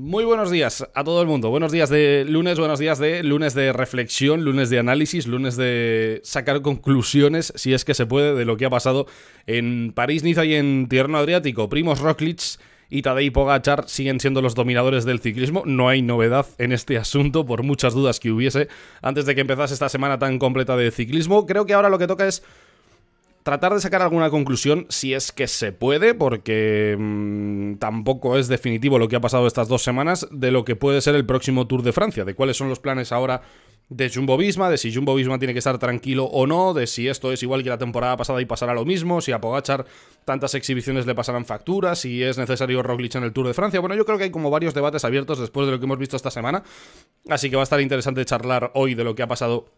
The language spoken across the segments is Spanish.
Muy buenos días a todo el mundo. Buenos días de lunes, buenos días de lunes de reflexión, lunes de análisis, lunes de sacar conclusiones, si es que se puede, de lo que ha pasado en París, Niza y en Tierno Adriático. Primos Roglic y Tadej Pogachar siguen siendo los dominadores del ciclismo. No hay novedad en este asunto, por muchas dudas que hubiese antes de que empezase esta semana tan completa de ciclismo. Creo que ahora lo que toca es tratar de sacar alguna conclusión si es que se puede, porque mm, tampoco es definitivo lo que ha pasado estas dos semanas de lo que puede ser el próximo Tour de Francia, de cuáles son los planes ahora de Jumbo Visma, de si Jumbo Visma tiene que estar tranquilo o no, de si esto es igual que la temporada pasada y pasará lo mismo, si a tantas exhibiciones le pasarán facturas, si es necesario Roglic en el Tour de Francia. Bueno, yo creo que hay como varios debates abiertos después de lo que hemos visto esta semana, así que va a estar interesante charlar hoy de lo que ha pasado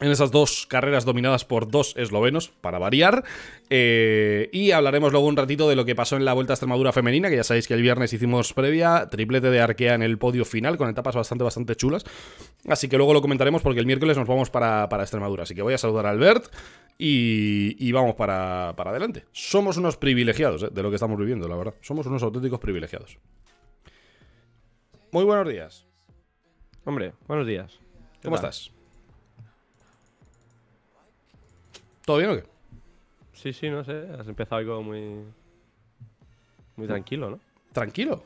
en esas dos carreras dominadas por dos eslovenos, para variar. Eh, y hablaremos luego un ratito de lo que pasó en la Vuelta a Extremadura Femenina, que ya sabéis que el viernes hicimos previa, triplete de arquea en el podio final, con etapas bastante, bastante chulas. Así que luego lo comentaremos porque el miércoles nos vamos para, Extremadura. Así que voy a saludar a Albert y, y vamos para, para, adelante. Somos unos privilegiados eh, de lo que estamos viviendo, la verdad. Somos unos auténticos privilegiados. Muy buenos días. Hombre, buenos días. ¿Cómo estás? ¿Todo bien o qué? Sí, sí, no sé. Has empezado algo muy. Muy tranquilo, ¿no? ¿Tranquilo?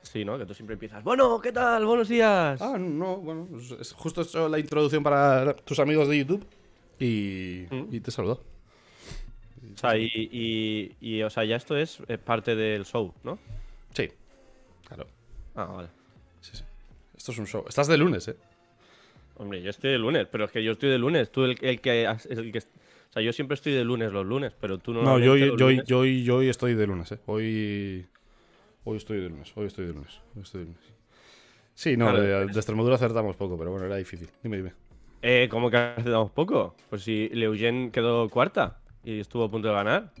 Sí, ¿no? Que tú siempre empiezas. Bueno, ¿qué tal? Buenos días. Ah, no, bueno. justo hecho la introducción para tus amigos de YouTube y, mm. y te saludo. O sea, y, y, y, o sea, ya esto es eh, parte del show, ¿no? Sí. Claro. Ah, vale. Sí, sí. Esto es un show. Estás de lunes, ¿eh? Hombre, yo estoy de lunes, pero es que yo estoy de lunes. Tú el, que, el que... O sea, yo siempre estoy de lunes los lunes, pero tú no... No, yo, yo, yo, yo, hoy estoy de lunes, ¿eh? Hoy... Hoy estoy de lunes, hoy estoy de lunes, estoy de lunes. Sí, no, de, Extremadura acertamos poco, pero bueno, era difícil. Dime, dime. Eh, ¿Cómo que acertamos poco? Pues si Leugen quedó cuarta y estuvo a punto de ganar.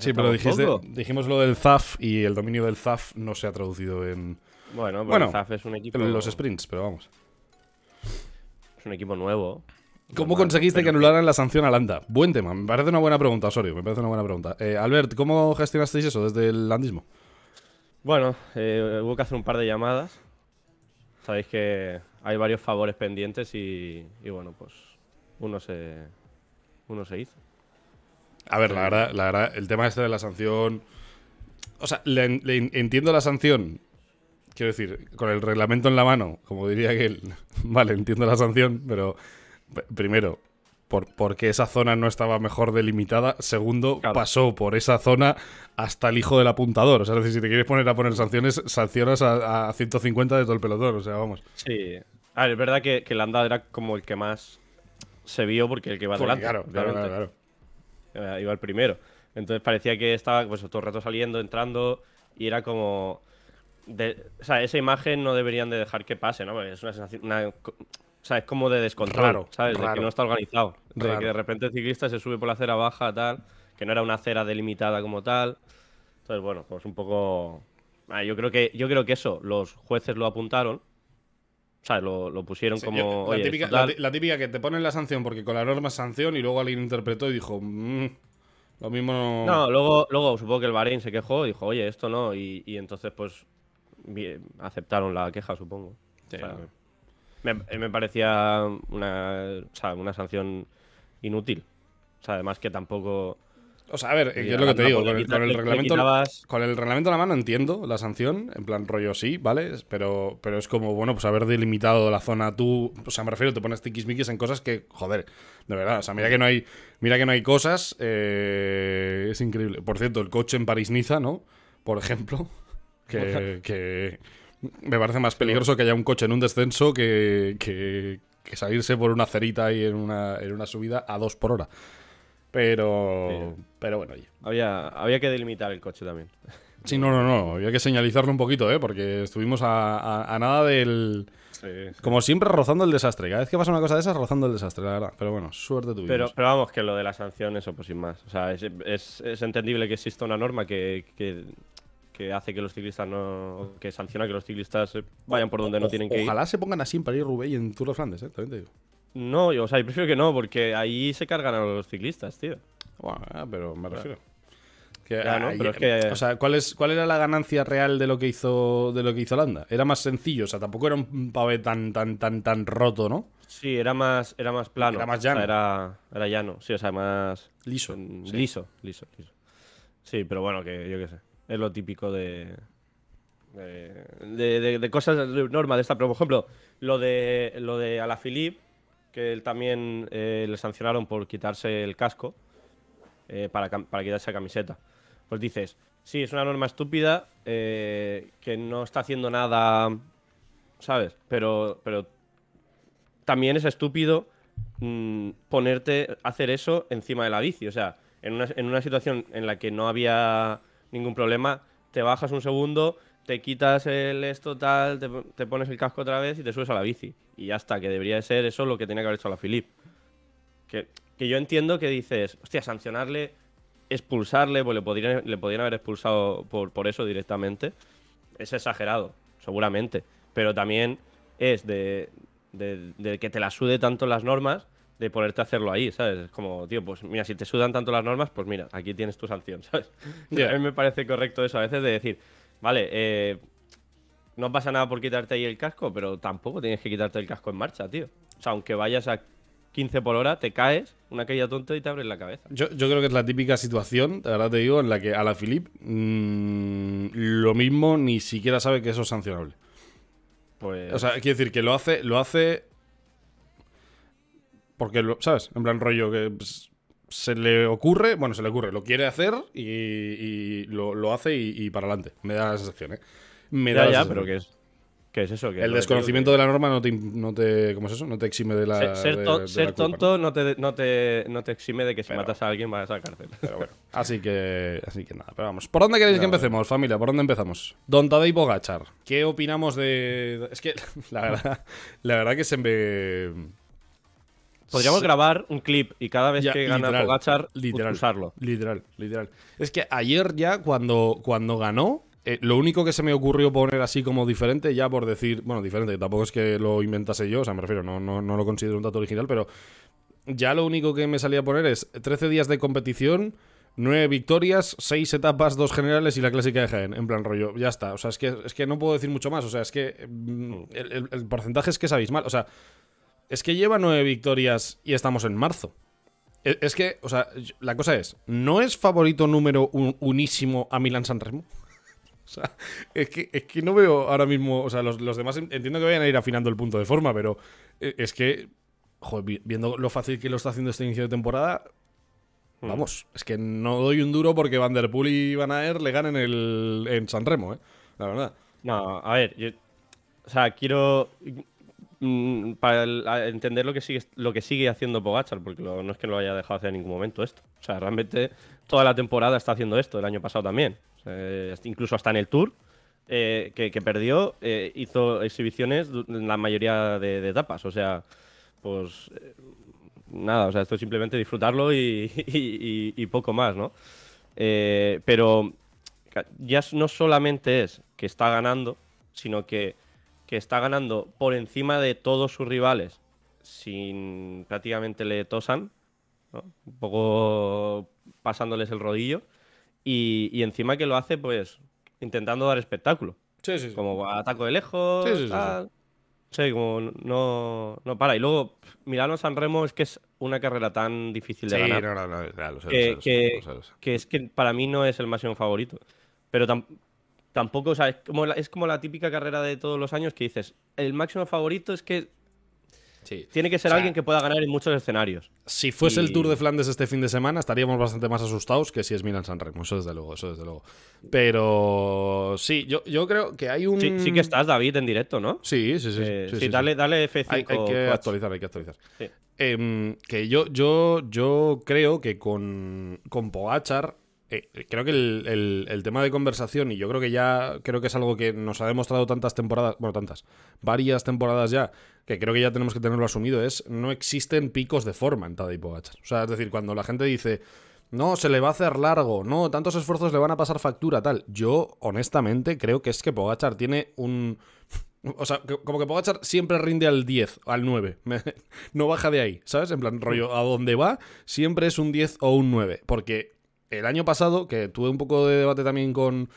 Sí, pero dijiste, dijimos lo del ZAF y el dominio del ZAF no se ha traducido en... Bueno, pues ZAF es un equipo... En los sprints, pero vamos un equipo nuevo. ¿Cómo conseguiste que anularan la sanción a Landa? Buen tema, me parece una buena pregunta, Osorio, me parece una buena pregunta. Eh, Albert, ¿cómo gestionasteis eso desde el landismo? Bueno, eh, hubo que hacer un par de llamadas. Sabéis que hay varios favores pendientes y, bueno, pues uno se, uno se hizo. A ver, la, verdad, la verdad, el tema este de la sanción... O sea, le entiendo la sanción quiero decir, con el reglamento en la mano, como diría él, vale, entiendo la sanción, pero primero, por, porque esa zona no estaba mejor delimitada. Segundo, pasó por esa zona hasta el hijo del apuntador. O sea, si te quieres poner a poner sanciones, sancionas a, 150 de todo el pelotón. O sea, vamos. Sí. A es verdad que, el Landa era como el que más se vio porque el que iba delante. Claro, claro, claro, eh, Iba el primero. Entonces parecía que estaba pues, todo el rato saliendo, entrando y era como de, esa imagen no deberían de dejar que pase, ¿no? es una sensación, es como de descontrol, ¿sabes? de que no está organizado. De que de repente el ciclista se sube por la acera baja, tal, que no era una acera delimitada como tal. Entonces, bueno, pues un poco... Ah, yo, creo que, yo creo que eso, los jueces lo apuntaron, o lo, pusieron como. la, típica, que te ponen la sanción porque con la norma es sanción y luego alguien interpretó y dijo. Mm, lo mismo no. luego, luego supongo que el Bahrein se quejó y dijo, oye, esto no. y entonces, pues aceptaron la queja, supongo. Eh, me, parecía una, una sanción inútil. además que tampoco... O sea, a ver, eh, lo que te digo, con el, reglamento, con la mano entiendo la sanción, en plan rollo sí, ¿vale? Pero, pero es como, bueno, pues haber delimitado la zona tú, o sea, me refiero, te pones tiquismiquis en cosas que, joder, de verdad, o sea, mira que no hay, mira que no hay cosas, eh, es increíble. Por cierto, el coche en París-Niza, ¿no? Por ejemplo, que, me parece más peligroso que haya un coche en un descenso que, salirse por una cerita ahí en una, en una subida a dos por hora. Pero, eh. pero bueno, Había, había que delimitar el coche también. Sí, no, no, no. Había que señalizarlo un poquito, ¿eh? Porque estuvimos a, nada del. Como siempre, rozando el desastre. Cada vez que pasa una cosa de esas, rozando el desastre, la verdad. Pero bueno, suerte tuvimos. Pero, pero vamos, que lo de las sanciones o pues sin más. O sea, es, entendible que exista una norma que que hace que los ciclistas no. que sanciona que los ciclistas eh, vayan por donde no tienen que ir. Ojalá se pongan así en parís rubén y en Tour de Flandes, ¿eh? También te digo. No, yo, o sea, yo prefiero que no, porque ahí se cargan a los ciclistas, tío. Bueno, ah, pero me refiero. O sea, ¿cuál, es, ¿cuál era la ganancia real de lo que hizo de lo que hizo Holanda? Era más sencillo, o sea, tampoco era un pavé tan, tan, tan, tan roto, ¿no? Sí, era más, era más plano. Era más llano. era, era, llano, sí, o sea, más. Liso. Liso, liso, liso. Sí, pero bueno, que yo qué sé. Es lo típico de, de, de, de, cosas Pero, por ejemplo, lo de, lo de Alaphilippe, que también eh, le sancionaron por quitarse el casco eh, para, quitarse la camiseta. Pues dices, sí, es una norma estúpida eh, que no está haciendo nada, ¿sabes? Pero, pero también es estúpido mm, ponerte, hacer eso encima de la bici. O sea, en una, en una situación en la que no había ningún problema. Te bajas un segundo, te quitas el esto tal, te, pones el casco otra vez y te subes a la bici. Y ya está, que debería ser eso lo que tenía que haber hecho la Philip. Que, yo entiendo que dices, hostia, sancionarle, expulsarle, pues le podrían, le podrían haber expulsado por, por eso directamente. Es exagerado, seguramente. Pero también es de, de que te la sude tanto las normas de ponerte a hacerlo ahí, ¿sabes? Es como, tío, pues mira, si te sudan tanto las normas, pues mira, aquí tienes tu sanción, ¿sabes? A mí me parece correcto eso a veces de decir, vale, eh, no pasa nada por quitarte ahí el casco, pero tampoco tienes que quitarte el casco en marcha, tío. O sea, aunque vayas a 15 por hora, te caes, una caída tonta y te abres la cabeza. Yo, creo que es la típica situación, la verdad te digo, en la que a la Philip mm, lo mismo ni siquiera sabe que eso es sancionable. Pues o sea, quiere decir que lo hace, lo hace porque, ¿sabes? En plan rollo que pues, se le ocurre, bueno, se le ocurre, lo quiere hacer y, lo, hace y, para adelante. Me da la sensación, ¿eh? Me da ya, pero ¿qué es. ¿Qué es eso? el desconocimiento de la norma no te, no te, ¿cómo es eso? No te exime de la. Ser, tonto ¿no? te, te, exime de que si matas a alguien vas a la cárcel. Pero bueno. así que. Así que nada. Pero vamos. ¿Por dónde queréis que empecemos, familia? ¿Por dónde empezamos? Don Tadei Bogachar. ¿Qué opinamos de.? Es que la verdad, la verdad que se me. Podríamos grabar un clip y cada vez que gana pues, literal, usarlo. Literal, literal. Es que ayer ya, cuando, cuando ganó, eh, lo único que se me ocurrió poner así como diferente, ya por decir, bueno, diferente, tampoco es que lo inventase yo, o sea, me refiero, no, no, lo considero un dato original, pero ya lo único que me salía a poner es 13 días de competición. 9 victorias, 6 etapas, dos generales y la clásica de Jaén. En plan rollo, ya está. O sea, es que, es que no puedo decir mucho más. O sea, es que mm, mm. el, el porcentaje es que es abismal. O sea, es que lleva nueve victorias y estamos en marzo. E, es que, o sea, la cosa es, ¿no es favorito número unísimo a Milan San Remo? o sea, es que, es que, no veo ahora mismo, o sea, los, demás entiendo que vayan a ir afinando el punto de forma, pero e, es que, joder, viendo lo fácil que lo está haciendo este inicio de temporada, hmm. vamos, es que no doy un duro porque Van y Van Aer le ganen el, en San Remo, ¿eh? La verdad. No, a ver, o sea, quiero Mm, para entender lo que sigue lo que sigue haciendo Pogachar, porque no es que no lo haya dejado hacer en ningún momento esto. O sea, realmente toda la temporada está haciendo esto, el año pasado también. incluso hasta en el Tour, eh, que, perdió, eh, hizo exhibiciones en la mayoría de, etapas. O sea, pues eh, nada, o sea, esto es simplemente disfrutarlo y, y poco más, ¿no? pero ya no solamente es que está ganando, sino que que está ganando por encima de todos sus rivales sin prácticamente le tosan, un poco pasándoles el rodillo, y, encima que lo hace pues intentando dar espectáculo. Sí, sí, sí. Como ataco de lejos, sí, sí, tal. Sí, como no, no para. Y luego, Milano San Remo es que es una carrera tan difícil de ganar. que, es que para mí no es el máximo favorito. Pero tampoco, o sea, es como, la, es como la típica carrera de todos los años que dices, el máximo favorito es que Tiene que ser alguien que pueda ganar en muchos escenarios. Si fuese el Tour de Flandes este fin de semana, estaríamos bastante más asustados que si es Milan San Remo, eso desde luego, eso desde luego. Pero sí, yo, yo creo que hay un. Sí, que estás, David, en directo, ¿no? Sí, sí, sí. Eh, sí, dale, dale F5. Hay, que actualizar, hay que actualizar. Em, que yo, yo, yo creo que con, con eh, creo que el, tema de conversación, y yo creo que ya, creo que es algo que nos ha demostrado tantas temporadas, bueno, tantas, varias temporadas ya, que creo que ya tenemos que tenerlo asumido, es no existen picos de forma en Tadej Pogacar. O sea, es decir, cuando la gente dice, no, se le va a hacer largo, no, tantos esfuerzos le van a pasar factura, tal. Yo, honestamente, creo que es que Pogachar tiene un... O sea, como que Pogachar siempre rinde al 10, al 9. no baja de ahí, ¿sabes? En plan, rollo, a donde va, siempre es un 10 o un 9. Porque el año pasado, que tuve un poco de debate también con,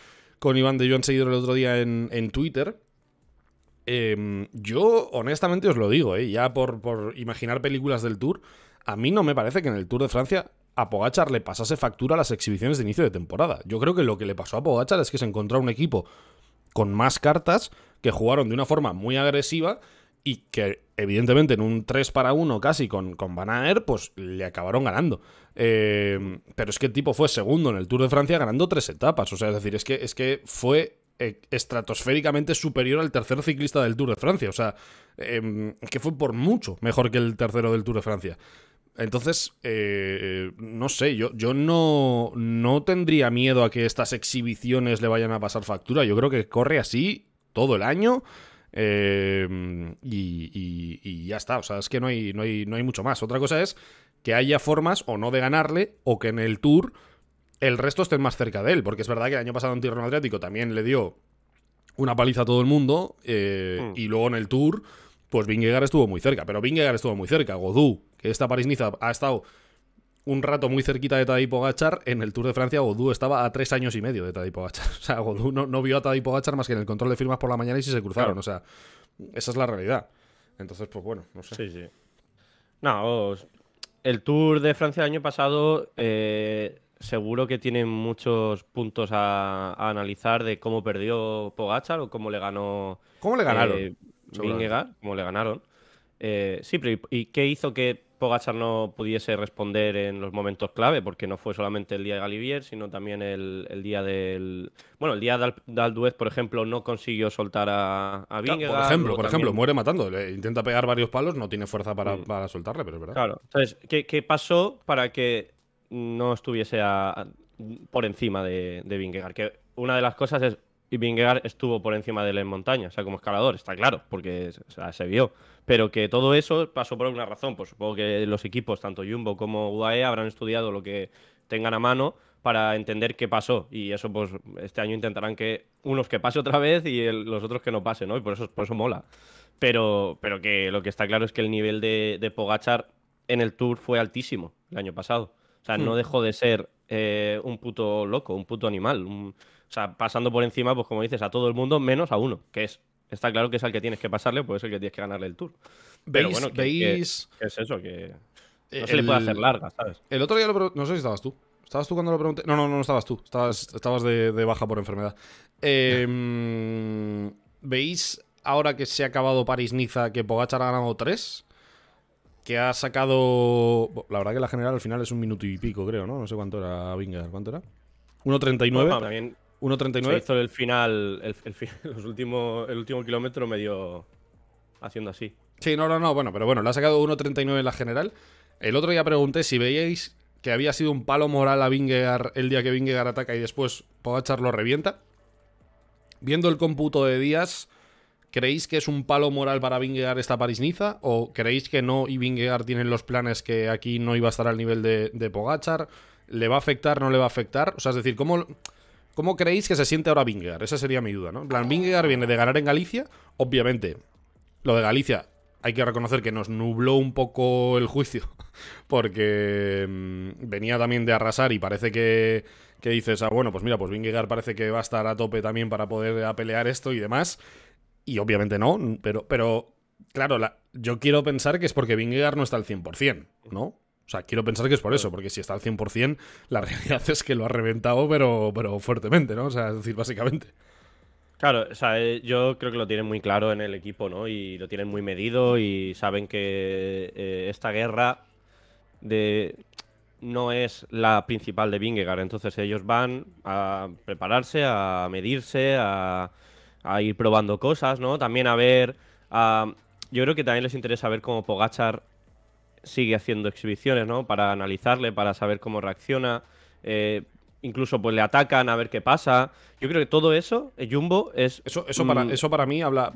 Iván de Joan Seguidor el otro día en, Twitter, em, yo honestamente os lo digo, eh, ya por, por, imaginar películas del Tour, a mí no me parece que en el Tour de Francia a Pogachar le pasase factura a las exhibiciones de inicio de temporada. Yo creo que lo que le pasó a Pogachar es que se encontró un equipo con más cartas que jugaron de una forma muy agresiva y que evidentemente en un 3 para 1 casi con, con Van Aert, pues le acabaron ganando. Eh, pero es que el tipo fue segundo en el Tour de Francia ganando tres etapas. O sea, es decir, es que, es que fue eh, estratosféricamente superior al tercer ciclista del Tour de Francia. O sea, em, que fue por mucho mejor que el tercero del Tour de Francia. Entonces, eh, no sé, yo, yo no, no tendría miedo a que estas exhibiciones le vayan a pasar factura. Yo creo que corre así todo el año Em, y, ya está, o sea, es que no hay, no, no hay mucho más. Otra cosa es que haya formas o no de ganarle o que en el tour el resto estén más cerca de él, porque es verdad que el año pasado en Tierra Adriático también le dio una paliza a todo el mundo eh, hmm. y luego en el tour pues Vingegaard estuvo muy cerca, pero Vingegaard estuvo muy cerca, Godú, que esta parís ha estado un rato muy cerquita de Tadej Pogachar en el Tour de Francia, Godú estaba a tres años y medio de Tadej Pogachar. O sea, Godú no, vio a Tadej Pogachar más que en el control de firmas por la mañana y si se cruzaron. O sea, esa es la realidad. Entonces, pues bueno, no sé. Sí, sí. No, el Tour de Francia del año pasado eh, seguro que tiene muchos puntos a, analizar de cómo perdió Pogachar o cómo le ganó. ¿Cómo le ganaron? Eh, cómo le ganaron. Eh, sí, pero ¿y qué hizo que Pogachar no pudiese responder en los momentos clave, porque no fue solamente el día de Galivier, sino también el, día del. Bueno, el día de, Alduez, por ejemplo, no consiguió soltar a, a Por ejemplo, por ejemplo, muere matando. intenta pegar varios palos, no tiene fuerza para, mm. para soltarle, pero es verdad. Claro. Entonces, ¿qué, pasó para que no estuviese por encima de, de Que una de las cosas es y Vingegaard estuvo por encima de él en montaña, o sea, como escalador, está claro, porque se vio. Pero que todo eso pasó por una razón, pues supongo que los equipos, tanto Jumbo como UAE, habrán estudiado lo que tengan a mano para entender qué pasó. Y eso, pues, este año intentarán que unos que pase otra vez y los otros que no pase, ¿no? Y por eso, por eso mola. Pero, pero que lo que está claro es que el nivel de, de Pogachar en el Tour fue altísimo el año pasado. O sea, no hmm. dejó de ser eh, un puto loco, un puto animal, un, sea, pasando por encima, pues como dices, a todo el mundo menos a uno, que es. Está claro que es al que tienes que pasarle, pues es el que tienes que ganarle el tour. Pero ¿Veis, bueno, ¿qué ¿veis? es eso, que eh, no se le puede hacer larga, ¿sabes? El otro día lo no sé si estabas tú. ¿Estabas tú cuando lo pregunté? No, no, no, no estabas tú. Estabas, de, baja por enfermedad. Em, ¿Veis ahora que se ha acabado París-Niza que Pogachar ha ganado 3? Que ha sacado. La verdad que la general al final es un minuto y pico, creo, ¿no? No sé cuánto era Vingar. ¿Cuánto era? 1.39. también 1.39. Se hizo el final, el, los el último kilómetro medio haciendo así. Sí, no, no, no, bueno, pero bueno, le ha sacado 1.39 en la general. El otro día pregunté si veíais que había sido un palo moral a Vingegaard el día que Vingegaard ataca y después Pogachar lo revienta. Viendo el cómputo de días, ¿creéis que es un palo moral para Vingegaard esta París-Niza? ¿O creéis que no y Vingegaard tienen los planes que aquí no iba a estar al nivel de, de Pogachar? ¿Le va a afectar, no le va a afectar? O sea, es decir, ¿cómo...? ¿Cómo creéis que se siente ahora Vingegaard? Esa sería mi duda, ¿no? En plan, Vingegaard viene de ganar en Galicia, obviamente. Lo de Galicia, hay que reconocer que nos nubló un poco el juicio, porque mm, venía también de arrasar y parece que, que dices, ah, bueno, pues mira, pues Vingegaard parece que va a estar a tope también para poder a pelear esto y demás. Y obviamente no, pero, pero claro, yo quiero pensar que es porque Vingegaard no está al 100%, ¿no? O sea, quiero pensar que es por eso, porque si está al 100%, la realidad es que lo ha reventado, pero, pero fuertemente, ¿no? O sea, es decir, básicamente. Claro, o sea, eh, yo creo que lo tienen muy claro en el equipo, ¿no? Y lo tienen muy medido y saben que eh, esta guerra de no es la principal de Vingegaard. Entonces ellos van a prepararse, a medirse, a, a ir probando cosas, ¿no? También a ver... yo creo que también les interesa ver cómo Pogachar sigue haciendo exhibiciones, ¿no? Para analizarle, para saber cómo reacciona. Eh, incluso pues le atacan a ver qué pasa. Yo creo que todo eso, eh, Jumbo, es. Eso, eso, para, eso para mí habla.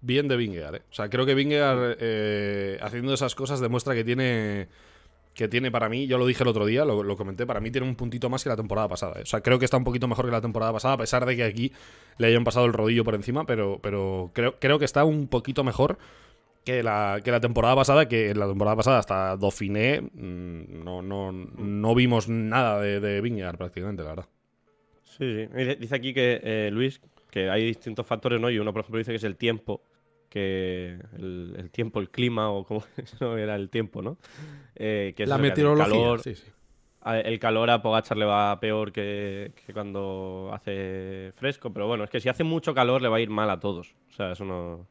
Bien de Vingegaard, ¿eh? O sea, creo que Vingegaard eh, haciendo esas cosas demuestra que tiene. Que tiene para mí, yo lo dije el otro día, lo, comenté, para mí tiene un puntito más que la temporada pasada. O sea, creo que está un poquito mejor que la temporada pasada, a pesar de que aquí le hayan pasado el rodillo por encima, pero, pero creo, creo que está un poquito mejor que la, temporada pasada, que en la temporada pasada hasta Dauphiné, mm, no, no, vimos nada de, de prácticamente, la verdad. Sí, sí. Dice aquí que eh, Luis, que hay distintos factores, ¿no? Y uno, por ejemplo, dice que es el tiempo, que el, tiempo, el clima, o como era el tiempo, ¿no? Eh, que la meteorología. El calor, a Pogachar le va peor que, cuando hace fresco, pero bueno, es que si hace mucho calor le va a ir mal a todos. O sea, eso no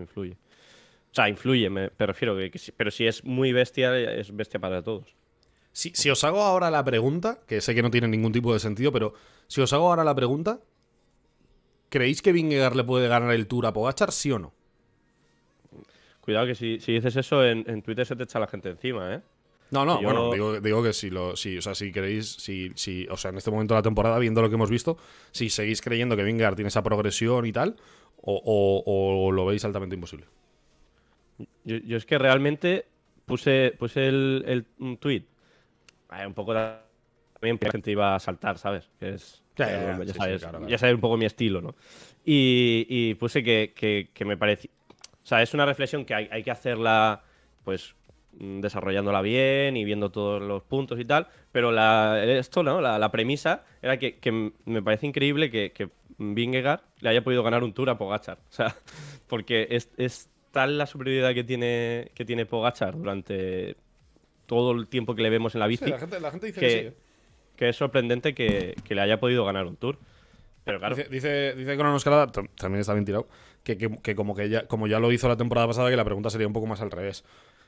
influye sea, influye, me, refiero, que, pero si es muy bestia, es bestia para todos. Si, os hago ahora la pregunta, que sé que no tiene ningún tipo de sentido, pero si os hago ahora la pregunta, ¿creéis que Vingegaard le puede ganar el Tour a Pogachar, sí o no? Cuidado que si, dices eso en, Twitter se te echa la gente encima, ¿eh? No, no, bueno, digo, que si lo, o sea, si creéis, si, o sea, en este momento de la temporada, viendo lo que hemos visto, si seguís creyendo que Vingegaard tiene esa progresión y tal, o lo veis altamente imposible. Yo, es que realmente puse, pues el, el, un tweet. Eh, un poco también la gente iba a saltar, ¿sabes? es, ya, sabes, ya, sabes, un poco mi estilo, ¿no? Y, y puse que, que, me parece... O sea, es una reflexión que hay, hay, que hacerla, pues, mm, desarrollándola bien y viendo todos los puntos y tal. Pero esto, ¿no? La, la premisa era que, que, me parece increíble que, que Vingegaard le haya podido ganar un tour a Pogachar. O sea, porque es la superioridad que tiene, que tiene Pogachar durante todo el tiempo que le vemos en la bici. la, gente, dice que, ¿eh? es sorprendente que, le haya podido ganar un tour. Pero claro. Dice, dice, dice nos también está bien tirado, que, como que ya, como ya lo hizo la temporada pasada, que la pregunta sería un poco más al revés.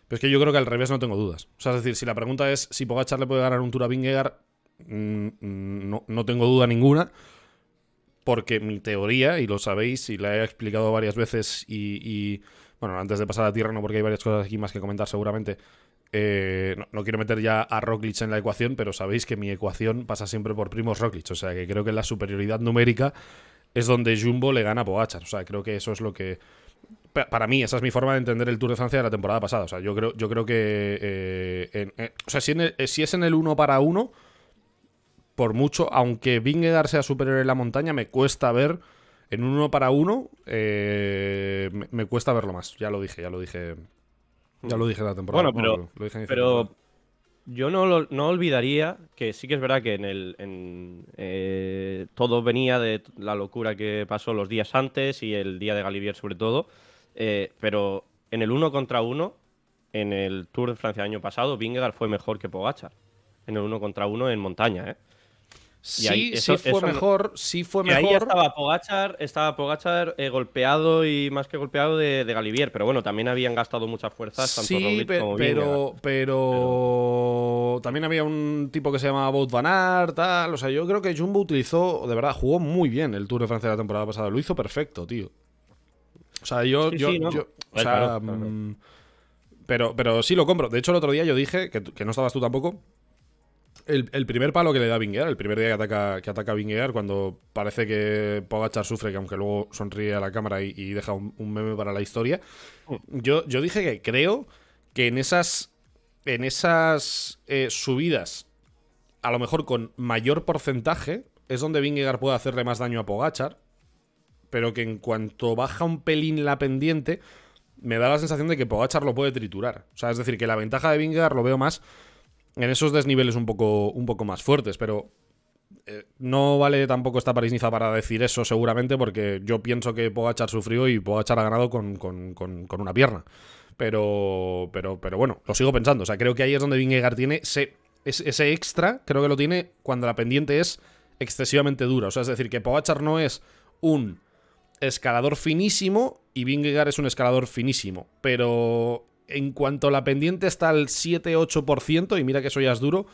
Pero es que yo creo que al revés no tengo dudas. O sea, es decir, si la pregunta es si Pogachar le puede ganar un tour a Vingegaard, mm, mm, no, tengo duda ninguna porque mi teoría, y lo sabéis y la he explicado varias veces y, bueno, antes de pasar a Tierra, no, porque hay varias cosas aquí más que comentar seguramente. Eh, no, quiero meter ya a Roglic en la ecuación, pero sabéis que mi ecuación pasa siempre por primos Roglic. O sea, que creo que la superioridad numérica es donde Jumbo le gana a Poachar. O sea, creo que eso es lo que... Para mí, esa es mi forma de entender el Tour de Francia de la temporada pasada. O sea, yo creo, yo creo que... Eh, o sea, eh, si, es en el 1 para 1, por mucho, aunque Vingegaard sea superior en la montaña, me cuesta ver en un uno para uno eh, me, cuesta verlo más. Ya lo dije, ya lo dije. Ya lo dije la temporada. Bueno, pero, yo no, no olvidaría que sí que es verdad que en el en, eh, todo venía de la locura que pasó los días antes y el día de Galivier sobre todo. Eh, pero en el uno contra uno, en el Tour de Francia del año pasado, Vingegaard fue mejor que Pogachar. En el uno contra uno en montaña, ¿eh? Sí, sí, fue mejor, sí fue mejor. estaba Pogachar, estaba eh, golpeado y más que golpeado de, Galivier, pero bueno, también habían gastado muchas fuerzas. Tanto sí, pero, pero, también había un tipo que se llamaba Bout Van tal. O sea, yo creo que Jumbo utilizó, de verdad, jugó muy bien el Tour de Francia la temporada pasada. Lo hizo perfecto, tío. O sea, yo, o eh, sea, mm, Pero, pero sí lo compro. De hecho, el otro día yo dije, que, que no estabas tú tampoco, el, primer palo que le da Vingegaard, el primer día que ataca, que ataca Vingegaard, cuando parece que Pogachar sufre, que aunque luego sonríe a la cámara y, deja un, meme para la historia, mm. yo, yo dije que creo que en esas, en esas eh, subidas, a lo mejor con mayor porcentaje, es donde Vingegaard puede hacerle más daño a Pogachar, pero que en cuanto baja un pelín la pendiente, me da la sensación de que Pogachar lo puede triturar. O sea, es decir, que la ventaja de Vingegaard lo veo más en esos desniveles un poco, un poco más fuertes, pero eh, no vale tampoco esta parisniza para decir eso seguramente porque yo pienso que Pogachar sufrió y Pogachar ha ganado con, con, una pierna. Pero, pero, pero bueno, lo sigo pensando. O sea, creo que ahí es donde Vingegaard tiene ese, ese extra, creo que lo tiene cuando la pendiente es excesivamente dura. O sea, es decir, que Pogachar no es un escalador finísimo y Vingegaard es un escalador finísimo. Pero en cuanto la pendiente está al 7-8%, y mira que eso ya duro,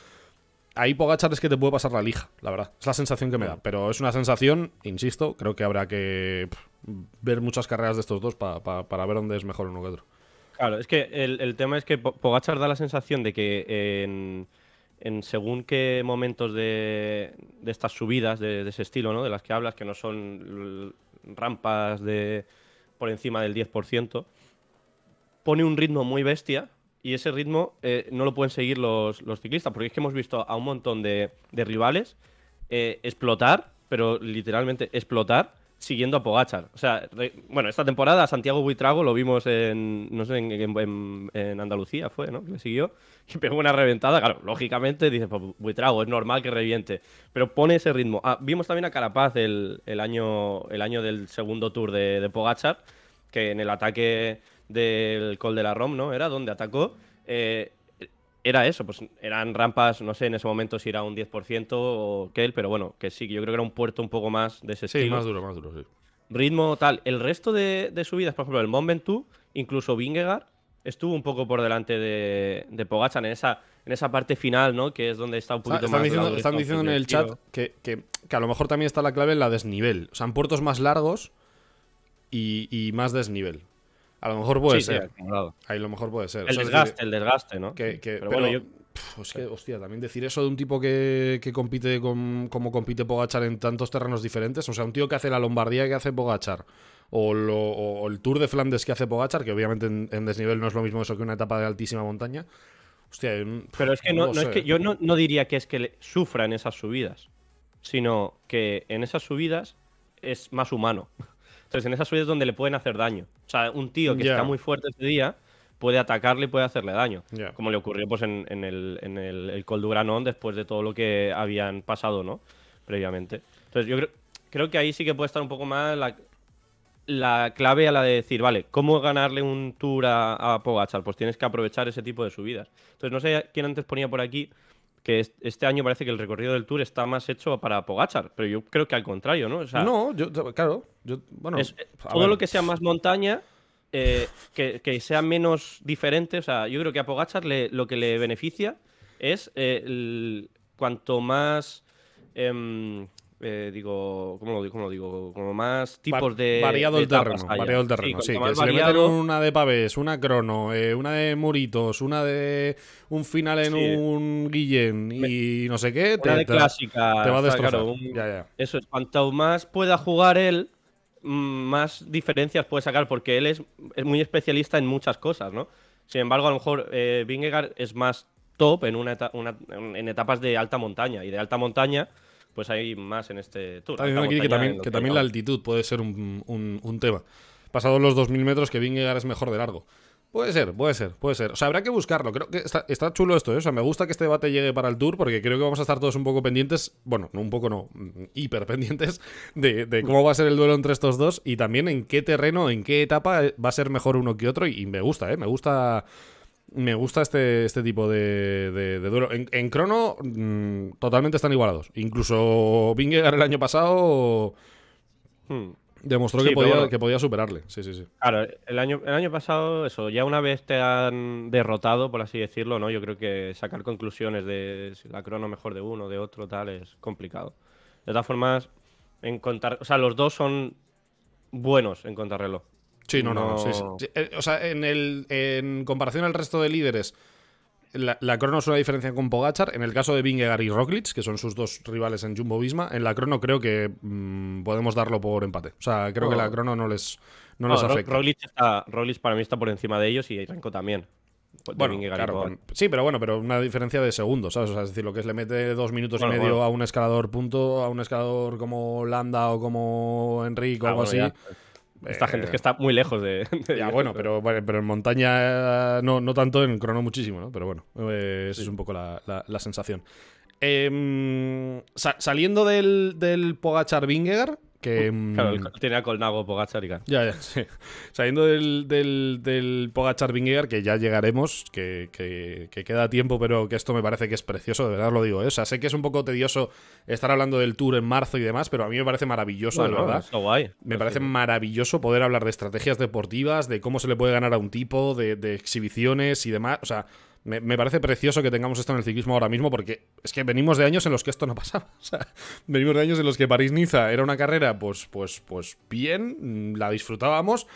ahí Pogachar es que te puede pasar la lija, la verdad. Es la sensación que me da. Pero es una sensación, insisto, creo que habrá que ver muchas carreras de estos dos para ver dónde es mejor uno que otro. Claro, es que el, tema es que Pogachar da la sensación de que en, según qué momentos de, estas subidas de, ese estilo, ¿no? De las que hablas, que no son rampas de por encima del 10%, pone un ritmo muy bestia y ese ritmo eh, no lo pueden seguir los, los, ciclistas, porque es que hemos visto a un montón de, rivales eh, explotar, pero literalmente explotar siguiendo a Pogachar. O sea, bueno, esta temporada Santiago Buitrago lo vimos en, no sé, en, Andalucía fue, ¿no? Que le siguió y pegó una reventada. Claro, lógicamente dice, pues Buitrago, es normal que reviente, pero pone ese ritmo. Ah, vimos también a Carapaz el, año, el año del segundo tour de, de Pogachar, que en el ataque del Col de la Rom, ¿no? Era donde atacó. Eh, era eso, pues eran rampas, no sé en ese momento si era un 10% o él pero bueno, que sí, yo creo que era un puerto un poco más de ese sí, más duro, más duro, sí. Ritmo tal. El resto de, de subidas, por ejemplo, el Mont Ventoux, incluso Vingegaard, estuvo un poco por delante de, de Pogachan en esa, en esa parte final, ¿no? Que es donde está un poquito más. Diciendo, están diciendo en el chat que, a lo mejor también está la clave en la desnivel. O sea, en puertos más largos y más desnivel. A lo mejor puede ser. Ahí lo mejor puede ser. El desgaste, el desgaste, ¿no? pero, bueno, yo... Eh. hostia, también decir eso de un tipo que, compite con, como compite Pogachar en tantos terrenos diferentes. O sea, un tío que hace la Lombardía que hace Pogachar. O, el Tour de Flandes que hace Pogachar, que obviamente en, desnivel no es lo mismo eso que una etapa de altísima montaña. Hostia, pero es que yo no, diría que es que sufra en esas subidas, sino que en esas subidas es más humano. Entonces, en esas subidas es donde le pueden hacer daño. O sea, un tío que está muy fuerte ese día puede atacarle y puede hacerle daño. Como le ocurrió pues, en, el, en el, Granon después de todo lo que habían pasado, ¿no? Previamente. Entonces, yo creo, que ahí sí que puede estar un poco más la, clave a la de decir, vale, ¿cómo ganarle un tour a, a Pues tienes que aprovechar ese tipo de subidas. Entonces, no sé quién antes ponía por aquí que este año parece que el recorrido del Tour está más hecho para Pogachar, pero yo creo que al contrario, ¿no? no, yo, claro, yo, bueno. Eh, todo lo que sea más montaña, eh, que, que, sea menos diferente, o sea, yo creo que a Pogachar lo que le beneficia es eh, cuanto más. Em, eh, digo, ¿cómo lo, digo? Como más tipos de. Variado el terreno. Variado el terreno, sí. le meten una de pavés, una crono, eh, una de muritos, una de un final en un guillén y no sé qué. Una de clásica. Eso es, cuanto más pueda jugar él, mm, más diferencias puede sacar, porque él es, muy especialista en muchas cosas, ¿no? Sin embargo, a lo mejor eh, es más top en, en etapas de alta montaña y de alta montaña pues hay más en este tour. también aquí que también, la altitud puede ser un, tema. pasado los 2.000 metros, que llegar es mejor de largo. Puede ser, puede ser, puede ser. O sea, habrá que buscarlo. Creo que está, está chulo esto, ¿eh? O sea, me gusta que este debate llegue para el Tour porque creo que vamos a estar todos un poco pendientes, bueno, no un poco no, mm, hiper pendientes de, cómo va a ser el duelo entre estos dos y también en qué terreno, en qué etapa va a ser mejor uno que otro y me gusta, ¿eh? Me gusta me gusta este, este tipo de, duelo. En, crono, mm, totalmente están igualados. Incluso Vingegaard el año pasado hmm. demostró que, podía, superarle. Sí, sí, sí. Claro, el año, el año pasado, eso, ya una vez te han derrotado, por así decirlo, ¿no? Yo creo que sacar conclusiones de si la crono mejor de uno, de otro, tal, es complicado. De todas formas, contar O sea, los dos son buenos en reloj. Sí, no, no. sí, eh, O sea, en, el, en comparación al resto de líderes, la, la, crono es una diferencia con Pogachar. En el caso de Vingegaard y Roglic, que son sus dos rivales en Jumbo Visma, en la crono creo que mm, podemos darlo por empate. O sea, creo que la oh. crono no les, no, les afecta. Roglic, para mí está por encima de ellos y Renko también. sí, pero bueno, pero una diferencia de segundos, ¿sabes? es decir, lo que es le mete dos minutos y medio a un escalador punto, a un escalador como Landa o como Enrique o ah, algo así. Pues. Esta gente es que eh, está muy lejos de. ya, bueno, pero, pero en montaña eh, no, tanto, en crono muchísimo, ¿no? Pero bueno, eh, esa es un poco la, sensación. Em, saliendo del, del Pogachar Vingegaard, que, mm, claro, tenía Colnago, Pogachar y Ya, ya, Saliendo del, del, del Pogachar que ya llegaremos, que, queda tiempo, pero que esto me parece que es precioso, de verdad lo digo. ¿eh? O sea, sé que es un poco tedioso estar hablando del Tour en marzo y demás, pero a mí me parece maravilloso, de verdad. Me parece maravilloso poder hablar de estrategias deportivas, de cómo se le puede ganar a un tipo, de exhibiciones y demás. O sea, me, parece precioso que tengamos esto en el ciclismo ahora mismo porque es que venimos de años en los que esto no pasaba. venimos de años en los que París-Niza era una carrera, pues, pues, pues bien, mm, la disfrutábamos,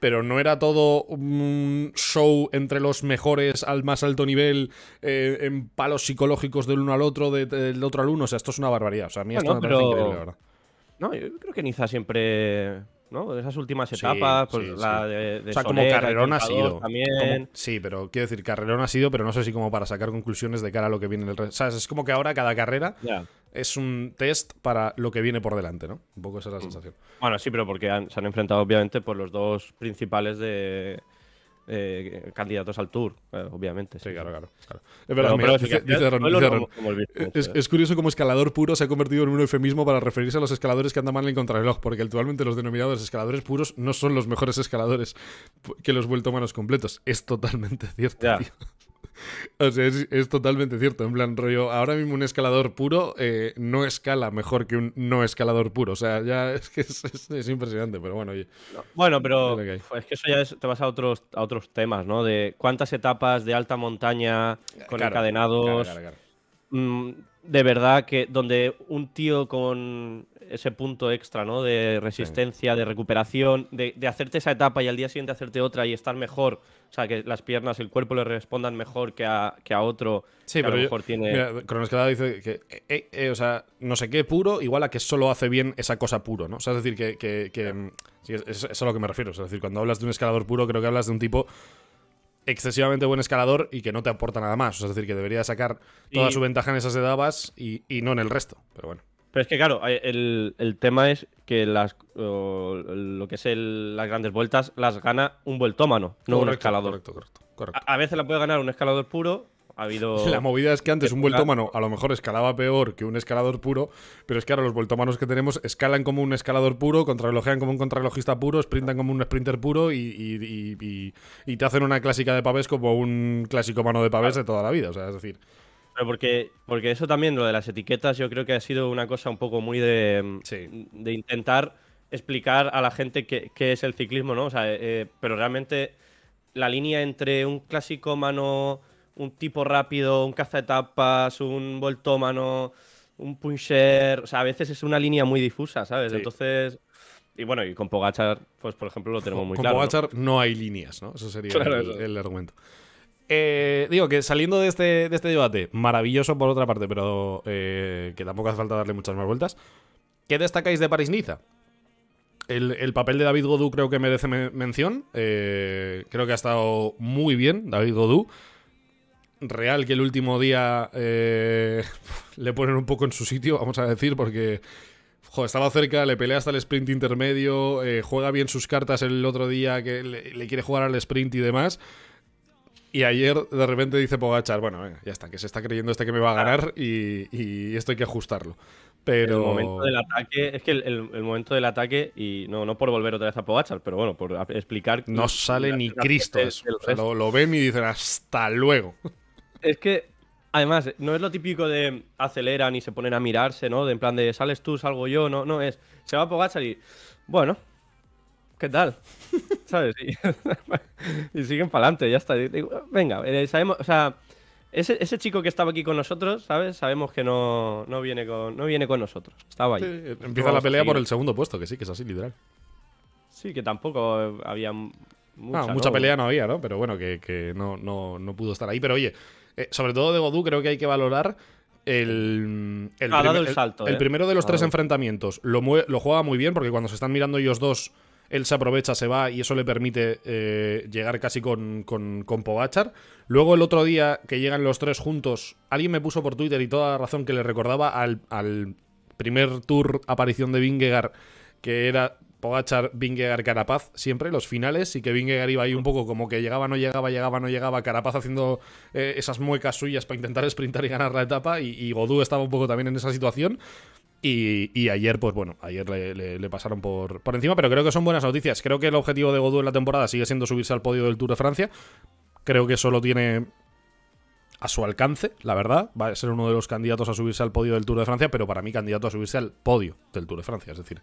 pero no era todo un show entre los mejores al más alto nivel, eh, en palos psicológicos del uno al otro, del otro al uno. O sea, esto es una barbaridad. O sea, a mí me parece increíble, la verdad. No, yo creo que Niza siempre ¿no? De Esas últimas etapas, pues la de, O como Carrerón ha sido. También. sí, pero quiero decir, Carrerón ha sido, pero no sé si como para sacar conclusiones de cara a lo que viene el resto. ¿Sabes? Es como que ahora cada carrera es un test para lo que viene por delante, ¿no? Un poco esa es la mm. sensación. Bueno, sí, pero porque se han enfrentado, obviamente, por los dos principales de eh, candidatos al Tour, obviamente. Sí, claro, claro. Es curioso cómo escalador puro se ha convertido en un eufemismo para referirse a los escaladores que andan mal en contrarreloj, porque actualmente los denominados escaladores puros no son los mejores escaladores que los vuelto manos completos. Es totalmente cierto, Tío. o sea, es, totalmente cierto. En plan, rollo, ahora mismo un escalador puro eh, no escala mejor que un no escalador puro. O sea, ya es que es, impresionante, pero bueno. Oye, bueno, pero es que, eso ya te vas a otros, a otros temas, ¿no? De cuántas etapas de alta montaña con encadenados. Mm, de verdad que donde un tío con ese punto extra, ¿no? De resistencia, de recuperación, de, hacerte esa etapa y al día siguiente hacerte otra y estar mejor. O sea, que las piernas, el cuerpo le respondan mejor que a, que a otro sí, pero a lo mejor yo, tiene... Mira, escalador dice que, eh, eh, eh, o sea, no sé qué puro igual a que solo hace bien esa cosa puro, ¿no? O sea, es decir, que... que, mm, es, a lo que me refiero. es decir, cuando hablas de un escalador puro, creo que hablas de un tipo excesivamente buen escalador y que no te aporta nada más. es decir, que debería sacar toda su ventaja en esas edades y, no en el resto. Pero bueno. Pero es que, claro, el, tema es que las, lo que es las grandes vueltas las gana un vueltómano, no un escalador. Correcto, correcto. A, a, veces la puede ganar un escalador puro La movida es que antes un vueltómano a lo mejor escalaba peor que un escalador puro, pero es que ahora los vueltómanos que tenemos escalan como un escalador puro, contrarrelojean como un contrarrelojista puro, sprintan como un sprinter puro y, te hacen una clásica de pavés como un clásico mano de pavés de toda la vida. O sea, es decir. porque, porque eso también, lo de las etiquetas, yo creo que ha sido una cosa un poco muy de, de intentar explicar a la gente qué, es el ciclismo, ¿no? Eh, eh, pero realmente la línea entre un clásico mano un tipo rápido, un cazaetapas un voltómano, un puncher. O sea, a veces es una línea muy difusa, ¿sabes? Entonces. Y bueno, y con Pogachar, pues por ejemplo, lo tenemos muy claro. Con Pogachar ¿no? hay líneas, ¿no? Eso sería el, argumento. Eh, digo que saliendo este, de este, debate, maravilloso por otra parte, pero eh, que tampoco hace falta darle muchas más vueltas. ¿Qué destacáis de París-Niza? El, papel de David Godú creo que merece mención. Eh, creo que ha estado muy bien, David Godú. Real que el último día eh, le ponen un poco en su sitio, vamos a decir, porque estaba cerca, le pelea hasta el sprint intermedio, eh, juega bien sus cartas el otro día, que le, quiere jugar al sprint y demás. Y ayer de repente dice Pogachar, bueno, ya está, que se está creyendo este que me va a ganar y, esto hay que ajustarlo. Pero... El momento del ataque, es que el, momento del ataque, y no, no por volver otra vez a Pogachar, pero bueno, por explicar... No sale ni Cristo lo ven y dicen hasta luego. Es que, además, no es lo típico de aceleran y se ponen a mirarse, ¿no? De en plan de sales tú, salgo yo, no, no es. Se va a Pogachar y. Bueno, ¿qué tal? ¿Sabes? Y, siguen para adelante, ya está. venga, eh, sabemos, o sea. Ese, chico que estaba aquí con nosotros, ¿sabes? Sabemos que no, viene, con, no viene con nosotros. Estaba ahí. empieza la pelea por el segundo puesto, que sí, que es así, literal. Sí, que tampoco había ah, mucha, mucha pelea no había, ¿no? Pero bueno, que, no, no, no, pudo estar ahí. Pero oye, eh, sobre todo de Godú, creo que hay que valorar el, el, salto, el, eh. primero de los tres enfrentamientos. Lo, juega muy bien porque cuando se están mirando ellos dos, él se aprovecha, se va y eso le permite eh, llegar casi con, con, Luego el otro día que llegan los tres juntos, alguien me puso por Twitter y toda la razón que le recordaba al, al primer tour aparición de Vingegaard, que era Pogachar, Vingegar Carapaz, siempre los finales, y que Vingegar iba ahí un poco como que llegaba, no llegaba, llegaba, no llegaba, Carapaz haciendo eh, esas muecas suyas para intentar sprintar y ganar la etapa, y, Godú estaba un poco también en esa situación. Y, ayer, pues bueno, ayer le, pasaron por, por, encima, pero creo que son buenas noticias. Creo que el objetivo de Godú en la temporada sigue siendo subirse al podio del Tour de Francia. Creo que eso lo tiene a su alcance, la verdad. Va a ser uno de los candidatos a subirse al podio del Tour de Francia, pero para mí candidato a subirse al podio del Tour de Francia. Es decir,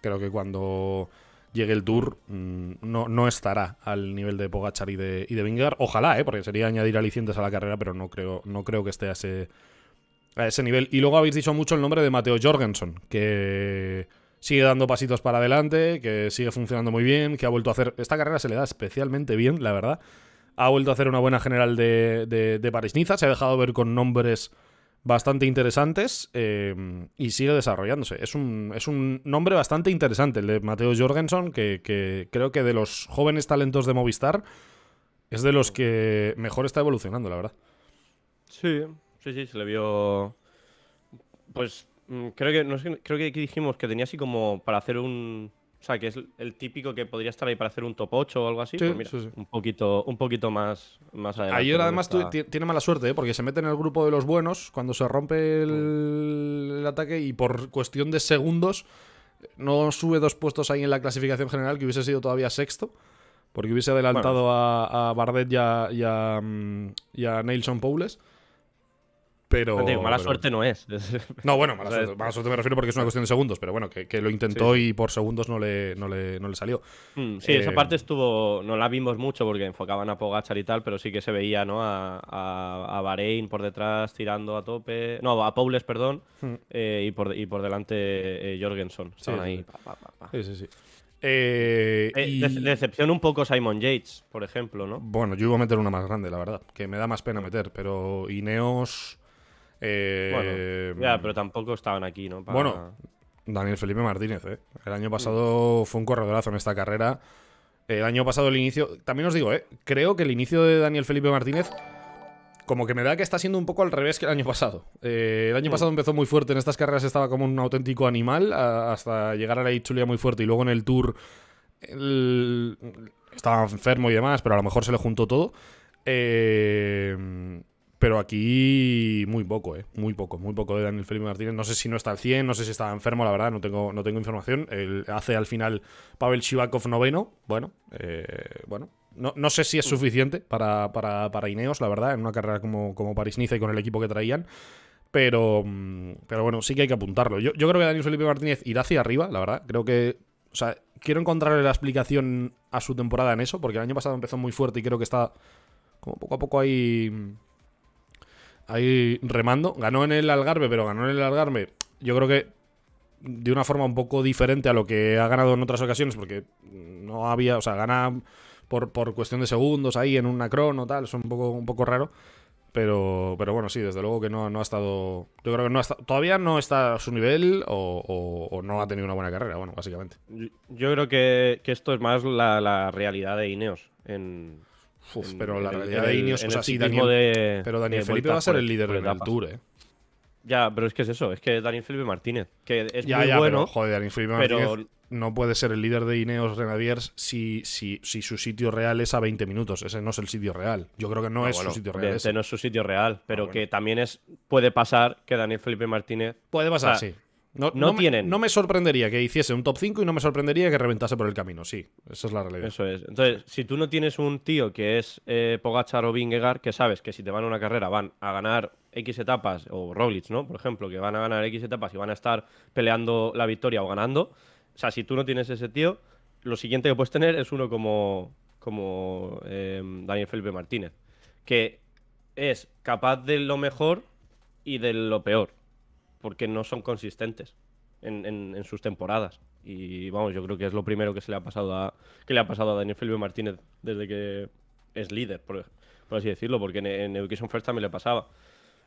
Creo que cuando llegue el Tour mm, no, no estará al nivel de Pogachar y de, y de Vingar. Ojalá, ¿eh? porque sería añadir alicientes a la carrera, pero no creo, no creo que esté a ese, a ese nivel. Y luego habéis dicho mucho el nombre de Mateo Jorgensen, que sigue dando pasitos para adelante, que sigue funcionando muy bien, que ha vuelto a hacer... Esta carrera se le da especialmente bien, la verdad. Ha vuelto a hacer una buena general de, de, de París-Niza, se ha dejado ver con nombres bastante interesantes eh, y sigue desarrollándose. Es un, es un nombre bastante interesante el de Mateo Jorgensen, que, creo que de los jóvenes talentos de Movistar es de los que mejor está evolucionando, la verdad. Sí, sí, sí, se le vio. Pues mm, creo que, no creo que dijimos que tenía así como para hacer un, o sea, que es el típico que podría estar ahí para hacer un top 8 o algo así. Sí, pues mira, Un, poquito, un poquito más, más adelante. Ayer pues además tiene mala suerte, ¿eh? porque se mete en el grupo de los buenos cuando se rompe mm. el, ataque y por cuestión de segundos no sube dos puestos ahí en la clasificación general, que hubiese sido todavía sexto, porque hubiese adelantado a, Bardet y a, mm, Nelson Poules. Pero. mala suerte no es. No, bueno, mala, suerte, me refiero porque es una cuestión de segundos, pero bueno, que, lo intentó y por segundos no le, le, no le salió. Mm, sí, esa eh, parte estuvo. No la vimos mucho porque enfocaban a Pogachar y tal, pero sí que se veía, ¿no? A, a, Bahrein por detrás tirando a tope. No, a Paules, perdón, hmm. eh, y, por, por delante eh, Jorgensen. sí, ahí. Sí, sí. un poco Simon Yates, por ejemplo, ¿no? Bueno, yo iba a meter una más grande, la verdad, que me da más pena meter, pero Ineos bueno, eh, ya, pero tampoco estaban aquí, ¿no? Bueno, Daniel Felipe Martínez, ¿eh? El año pasado fue un corredorazo en esta carrera. El año pasado el inicio... También os digo, ¿eh? Creo que el inicio de Daniel Felipe Martínez como que me da que está siendo un poco al revés que el año pasado. Eh, el año mm. pasado empezó muy fuerte, en estas carreras estaba como un auténtico animal, hasta llegar a la Ichulia muy fuerte y luego en el Tour estaba enfermo y demás, pero a lo mejor se le juntó todo. Eh, pero aquí muy poco, ¿eh? Muy poco, muy poco de Daniel Felipe Martínez. No sé si no está al 100, no sé si está enfermo, la verdad, no tengo, no tengo información. Él hace al final Pavel Shivakov noveno. Bueno, eh, bueno. No, sé si es suficiente para, para, para, Ineos, la verdad, en una carrera como, como París-Niza y con el equipo que traían. Pero, mm, pero bueno, sí que hay que apuntarlo. Yo, yo creo que Daniel Felipe Martínez irá hacia arriba, la verdad. Creo que o sea, quiero encontrarle la explicación a su temporada en eso, porque el año pasado empezó muy fuerte y creo que está como poco a poco ahí mm, ahí remando. Ganó en el Algarve, pero ganó en el Algarve. Yo creo que de una forma un poco diferente a lo que ha ganado en otras ocasiones, porque no había, o sea, gana por, por cuestión de segundos ahí en una o tal, es un poco, un poco raro. Pero, pero bueno, sí, desde luego que no, no ha estado. Yo creo que no ha todavía no está a su nivel o, no ha tenido una buena carrera, bueno, básicamente. Yo creo que, esto es más la, la realidad de Ineos en, pero la realidad de Ineos, es así. Daniel, pero Daniel Felipe va a ser el líder del Tour, ¿eh? Ya, pero es que es eso, es que Daniel Felipe Martínez, que es ya, muy ya, bueno. Pero, joder, Daniel Felipe Martínez no puede ser el líder de Ineos Renadiers si, si, si, su sitio real es a 20 minutos. Ese no es el sitio real. Yo creo que no, ah, es su sitio real. Ese no es su sitio real, pero ah, que también es puede pasar que Daniel Felipe Martínez. Puede pasar, sí. No, Me, sorprendería que hiciese un top 5 y no me sorprendería que reventase por el camino, sí. Esa es la realidad. Eso es. Entonces, si tú no tienes un tío que es eh, Pogachar o Vingegaard, que sabes que si te van a una carrera van a ganar X etapas, o Roglic, ¿no? Por ejemplo, que van a ganar X etapas y van a estar peleando la victoria o ganando. O sea, si tú no tienes ese tío, lo siguiente que puedes tener es uno como, como em, Daniel Felipe Martínez, que es capaz de lo mejor y de lo peor porque no son consistentes en, sus temporadas. Y vamos, yo creo que es lo primero que se le ha pasado a, que le ha pasado a Daniel Felipe Martínez desde que es líder, por, así decirlo, porque en, en, Education First también le pasaba.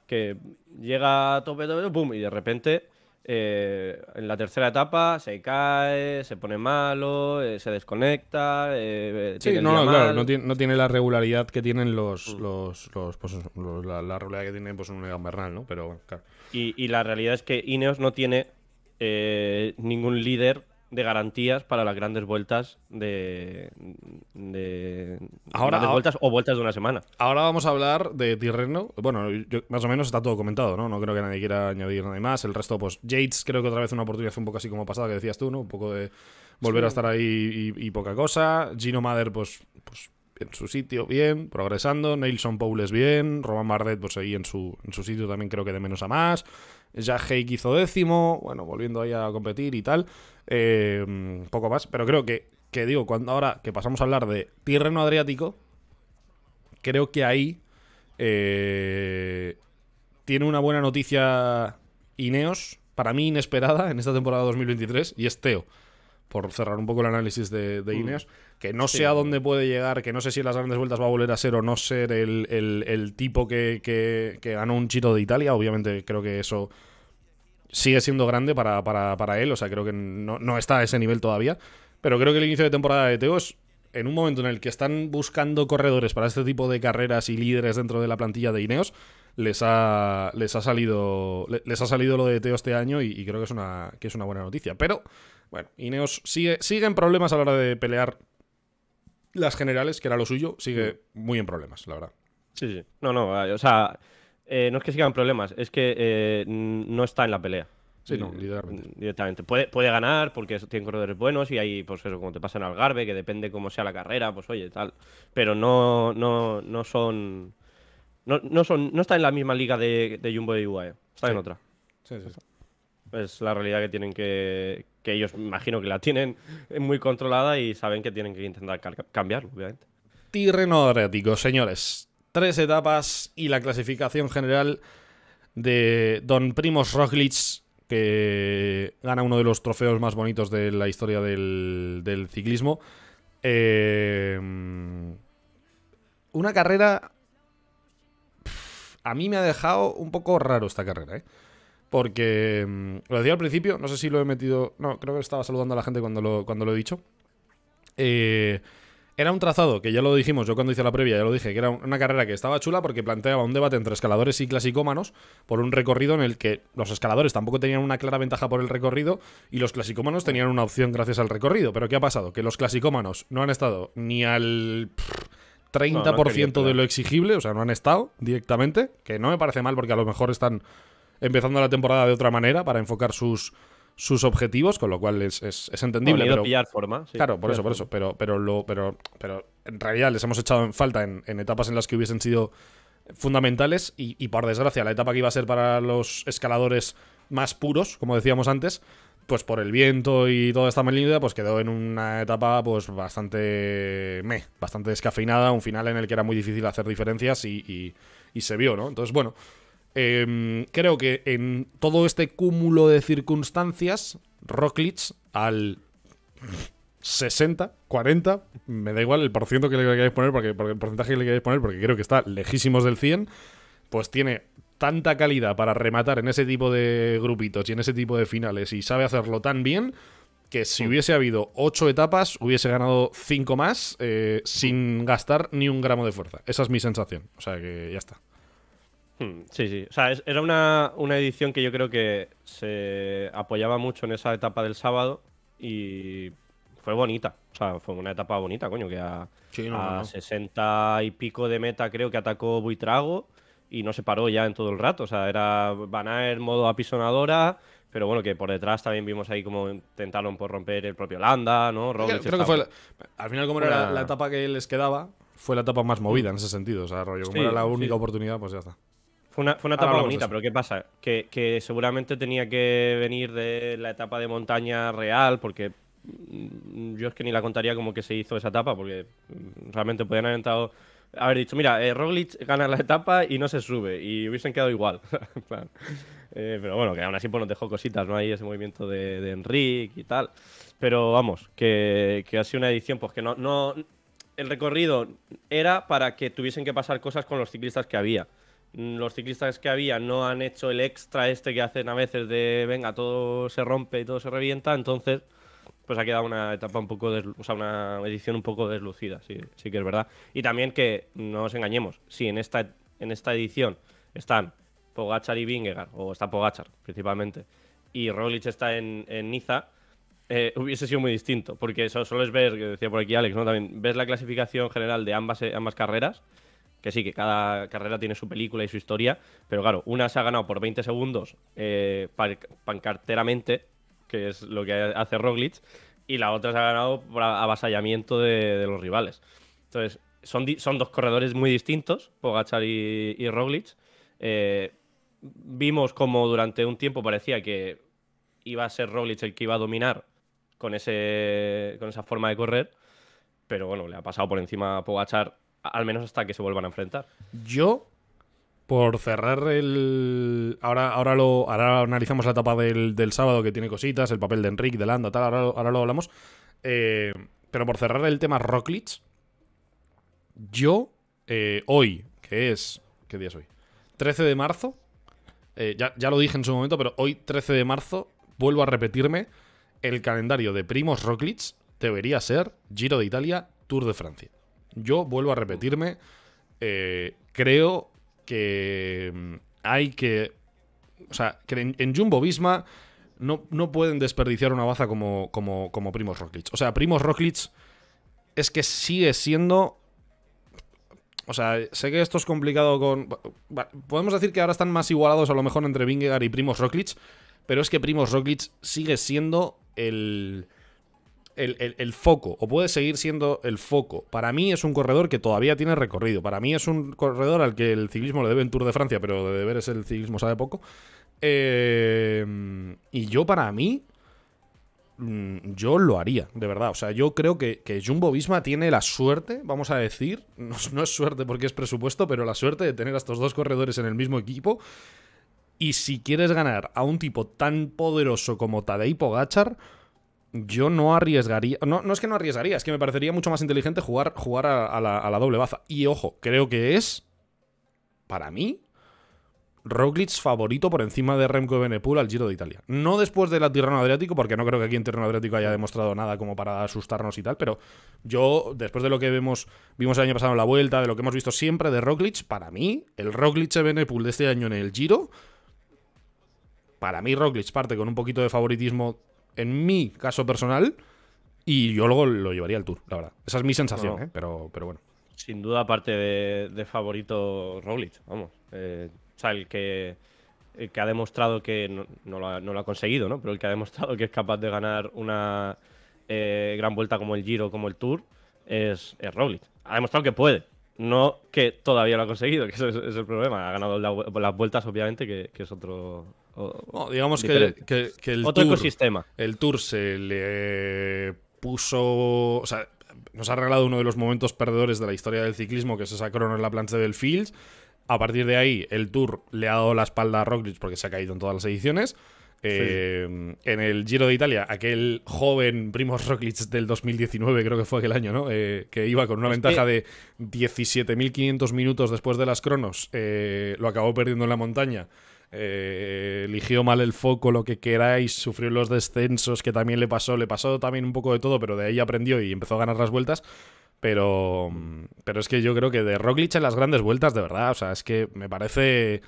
Que llega a tope, tope, pum, y de repente eh, en la tercera etapa se cae, se pone malo, eh, se desconecta. Eh, no, tiene, la regularidad que tienen los. Mm. Pues la, regularidad que tiene pues, un Egan Bernal, ¿no? Pero, y, la realidad es que Ineos no tiene ningún líder de garantías para las grandes vueltas de, de ahora, vueltas o vueltas de una semana. Ahora vamos a hablar de Tirreno. Bueno, más o menos está todo comentado, ¿no? No creo que nadie quiera añadir nada más. El resto, pues jates creo que otra vez una oportunidad un poco así como pasada que decías tú, ¿no? Un poco de volver a estar ahí y, poca cosa. Gino Mader, pues, pues en su sitio, bien, progresando. Nelson Powles bien. Roman Bardet, pues ahí en su, en su sitio también creo que de menos a más. Jack hizo décimo, bueno, volviendo ahí a competir y tal. Eh, poco más, pero creo que, digo, cuando ahora que pasamos a hablar de Tirreno Adriático, creo que ahí eh, tiene una buena noticia Ineos, para mí inesperada en esta temporada 2023, y es Teo por cerrar un poco el análisis de, mm. Ineos, que no sé a dónde puede llegar, que no sé si las grandes vueltas va a volver a ser o no ser el, tipo que, que, ganó un chito de Italia, obviamente creo que eso sigue siendo grande para, para, para él, o sea, creo que no, está a ese nivel todavía, pero creo que el inicio de temporada de Teo en un momento en el que están buscando corredores para este tipo de carreras y líderes dentro de la plantilla de Ineos, les ha, les ha, salido, les ha salido lo de Teo este año y, creo que es, una, que es una buena noticia. Pero, bueno, Ineos sigue, sigue en problemas a la hora de pelear las generales, que era lo suyo, sigue muy en problemas, la verdad. Sí, sí. No, no, o sea, eh, no es que sigan problemas, es que eh, no está en la pelea. Sí, no, Directamente. Puede, ganar porque tiene corredores buenos y hay, pues eso, como te pasa en Algarve, que depende cómo sea la carrera, pues oye, tal. Pero no, no, son. No, son, no está en la misma liga de, Jumbo y UAE, está en otra. Sí, sí, sí. Es la realidad que tienen que. que ellos, imagino que la tienen muy controlada y saben que tienen que intentar cambiarlo, obviamente. Tirreno digo señores tres etapas y la clasificación general de Don Primos Roglic, que gana uno de los trofeos más bonitos de la historia del, ciclismo. Eh, una carrera... A mí me ha dejado un poco raro esta carrera, ¿eh? Porque mm, lo decía al principio, no sé si lo he metido... No, creo que estaba saludando a la gente cuando lo, cuando lo he dicho. Eh, era un trazado, que ya lo dijimos, yo cuando hice la previa ya lo dije, que era una carrera que estaba chula porque planteaba un debate entre escaladores y clasicómanos por un recorrido en el que los escaladores tampoco tenían una clara ventaja por el recorrido y los clasicómanos tenían una opción gracias al recorrido. Pero ¿qué ha pasado? Que los clasicómanos no han estado ni al... 30% de lo exigible, o sea, no han estado directamente, que no me parece mal porque a lo mejor están empezando la temporada de otra manera para enfocar sus, sus objetivos, con lo cual es, es, entendible. pero, forma, sí, claro, por eso, por eso. Pero, pero, lo, pero, pero en realidad les hemos echado en falta en, etapas en las que hubiesen sido fundamentales y, por desgracia la etapa que iba a ser para los escaladores más puros, como decíamos antes, pues por el viento y toda esta malignidad, pues quedó en una etapa pues bastante bastante descafeinada, un final en el que era muy difícil hacer diferencias y, y, y se vio, ¿no? Entonces, bueno, Em, creo que en todo este cúmulo de circunstancias, Rocklitz al 60, 40, me da igual el que le queráis poner, porque, el porcentaje que le queráis poner, porque creo que está lejísimos del 100, pues tiene tanta calidad para rematar en ese tipo de grupitos y en ese tipo de finales y sabe hacerlo tan bien que si mm. hubiese habido 8 etapas hubiese ganado 5 más eh, sin gastar ni un gramo de fuerza. Esa es mi sensación. O sea que ya está. Hmm, sí, sí. O sea, era una, una, edición que yo creo que se apoyaba mucho en esa etapa del sábado y fue bonita. O sea, fue una etapa bonita, coño, que a, sí, 60 y pico de meta creo que atacó Buitrago y no se paró ya en todo el rato. O sea, era Van modo apisonadora, pero bueno, que por detrás también vimos ahí como intentaron por pues, romper el propio Landa, ¿no? creo, que fue al final como era la, etapa que les quedaba, fue la etapa más movida en ese sentido. O sea, rollo, como era la única oportunidad, pues ya está. Fue una, fue una etapa bonita, pero ¿qué pasa? Que, que, seguramente tenía que venir de la etapa de montaña real, porque mm, yo es que ni la contaría como que se hizo esa etapa, porque mm, realmente podían haber entrado. Haber dicho, mira, eh, Roglic gana la etapa y no se sube, y hubiesen quedado igual. Eh, pero bueno, que aún así pues, nos dejó cositas, ¿no? Ahí ese movimiento de, de Enrique y tal. Pero vamos, que, que, ha sido una edición, pues que no, no. El recorrido era para que tuviesen que pasar cosas con los ciclistas que había los ciclistas que había no han hecho el extra este que hacen a veces de venga, todo se rompe y todo se revienta, entonces pues ha quedado una etapa un poco, o sea, una edición un poco deslucida, sí, sí que es verdad. Y también que no nos engañemos, si en esta, en esta edición están Pogachar y Vingegaard, o está Pogachar principalmente, y Roglic está en, en Niza, eh, hubiese sido muy distinto, porque eso solo es ver, que decía por aquí Alex, ¿no? También ves la clasificación general de ambas, eh, ambas carreras que sí, que cada carrera tiene su película y su historia, pero claro, una se ha ganado por 20 segundos eh, pancarteramente, que es lo que hace Roglic, y la otra se ha ganado por avasallamiento de, los rivales. Entonces, son, son dos corredores muy distintos, Pogachar y, Roglic. Eh, vimos como durante un tiempo parecía que iba a ser Roglic el que iba a dominar con, ese, con esa forma de correr, pero bueno, le ha pasado por encima a Pogachar al menos hasta que se vuelvan a enfrentar. Yo, por cerrar el. Ahora, ahora, lo, ahora analizamos la etapa del, sábado que tiene cositas, el papel de Enrique, de Landa, tal, ahora, lo hablamos. Eh, pero por cerrar el tema Rocklitz yo eh, hoy, que es. ¿Qué día es hoy? 13 de marzo. Eh, ya, ya lo dije en su momento, pero hoy, 13 de marzo, vuelvo a repetirme: el calendario de primos Rocklitz debería ser Giro de Italia, Tour de Francia. Yo vuelvo a repetirme, eh, creo que mm, hay que... O sea, que en, Jumbo bisma no, no, pueden desperdiciar una baza como, como, como Primos Roglic. O sea, Primos Roglic es que sigue siendo o sea, sé que esto es complicado con. podemos decir que ahora están más igualados a lo mejor entre Vingegaard y Primos Roglic, pero es que Primos Roglic sigue siendo el el, foco o puede seguir siendo el foco. Para mí es un corredor que todavía tiene recorrido. Para mí es un corredor al que el ciclismo le debe en Tour de Francia, pero de es el ciclismo sabe poco. Eh, y yo para mí, mm, yo lo haría, de verdad. O sea, yo creo que, Jumbo Visma tiene la suerte, vamos a decir, no, es suerte porque es presupuesto, pero la suerte de tener a estos dos corredores en el mismo equipo. Y si quieres ganar a un tipo tan poderoso como Tadej Pogachar, yo no arriesgaría. No, no, es que no arriesgaría, es que me parecería mucho más inteligente jugar, jugar a, la, doble baza. Y ojo, creo que es. Para mí. Roglic favorito por encima de Remco Benepul al Giro de Italia. No después del Tirreno Adriático, porque no creo que aquí en Tirreno Adriático haya demostrado nada como para asustarnos y tal, pero yo, después de lo que vemos, vimos el año pasado en la Vuelta, de lo que hemos visto siempre de Roglic, para mí, el Roglic de de este año en el Giro, para mí Roglic parte con un poquito de favoritismo en mi caso personal, y yo luego lo llevaría al Tour, la verdad. Esa es mi sensación, ¿eh? pero, pero bueno. Sin duda, aparte de, favorito Roglic, vamos. Eh, o sea, el que, ha demostrado que no, lo ha, conseguido, ¿no? Pero el que ha demostrado que es capaz de ganar una eh, gran vuelta como el Giro, como el Tour, es, es Ha demostrado que puede, no que todavía lo ha conseguido, que eso es, el problema. Ha ganado las vueltas, obviamente, que es otro, digamos que, el Otro tour, ecosistema. El tour se le puso. nos ha regalado uno de los momentos perdedores de la historia del ciclismo, que es esa crono en la plancha del Fields. A partir de ahí, el Tour le ha dado la espalda a Roglic porque se ha caído en todas las ediciones. Eh, en el Giro de Italia, aquel joven Primo Roglic del 2019, creo que fue aquel año, ¿no? Eh, que iba con una ventaja de 17.500 minutos después de las cronos, eh, lo acabó perdiendo en la montaña eh, eligió mal el foco, lo que queráis, sufrió los descensos, que también le pasó, le pasó también un poco de todo, pero de ahí aprendió y empezó a ganar las vueltas. Pero, mm, pero es que yo creo que de Roglic en las grandes vueltas, de verdad, o sea, es que me parece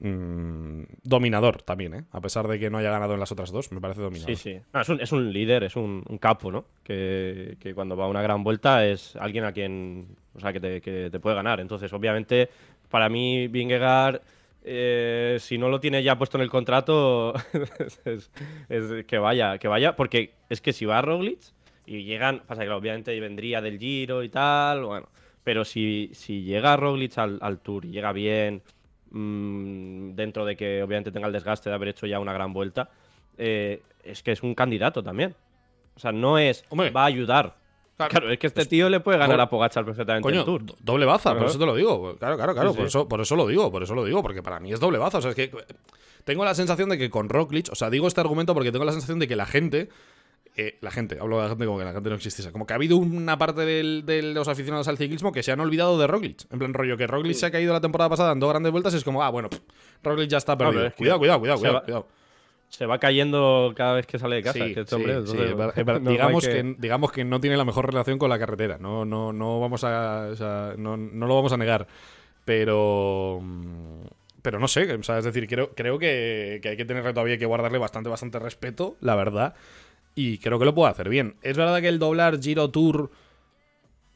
mm, dominador también, ¿eh? A pesar de que no haya ganado en las otras dos, me parece dominador. Sí, sí. Ah, es, un, líder, es un, capo, ¿no? Que, cuando va a una gran vuelta es alguien a quien, o sea, que te, puede ganar. Entonces, obviamente, para mí, Vingegaard eh, si no lo tiene ya puesto en el contrato, es, que vaya, que vaya, porque es que si va a Roglic y llegan, pasa que obviamente vendría del Giro y tal, bueno, pero si, si llega Roglic al, Tour Y llega bien, mm, dentro de que obviamente tenga el desgaste de haber hecho ya una gran vuelta, eh, es que es un candidato también. O sea, no es, va a ayudar, Claro, es que este tío le puede ganar a Pogachar perfectamente. Coño, doble baza, por eso te lo digo. Claro, claro, claro. por, Eso, lo digo, por eso lo digo, porque para mí es doble baza. O sea, es que tengo la sensación de que con Rocklich, o sea, digo este argumento porque tengo la sensación de que la gente. Eh, la gente, hablo de la gente como que la gente no existiese. Como que ha habido una parte de los aficionados al ciclismo que se han olvidado de Roglic. En plan rollo, que Roglic se ha caído la temporada pasada en dos grandes vueltas y es como, ah, bueno, pff, ya está perdido. cuidado, cuidado, cuidado, cuidado se va cayendo cada vez que sale de casa. digamos, que... digamos que no tiene la mejor relación con la carretera. No, no, no vamos a. no, lo vamos a negar. Pero. Pero no sé, es decir, creo, que, hay que tener todavía que guardarle bastante, bastante respeto, la verdad. Y creo que lo puede hacer bien. Es verdad que el doblar Giro Tour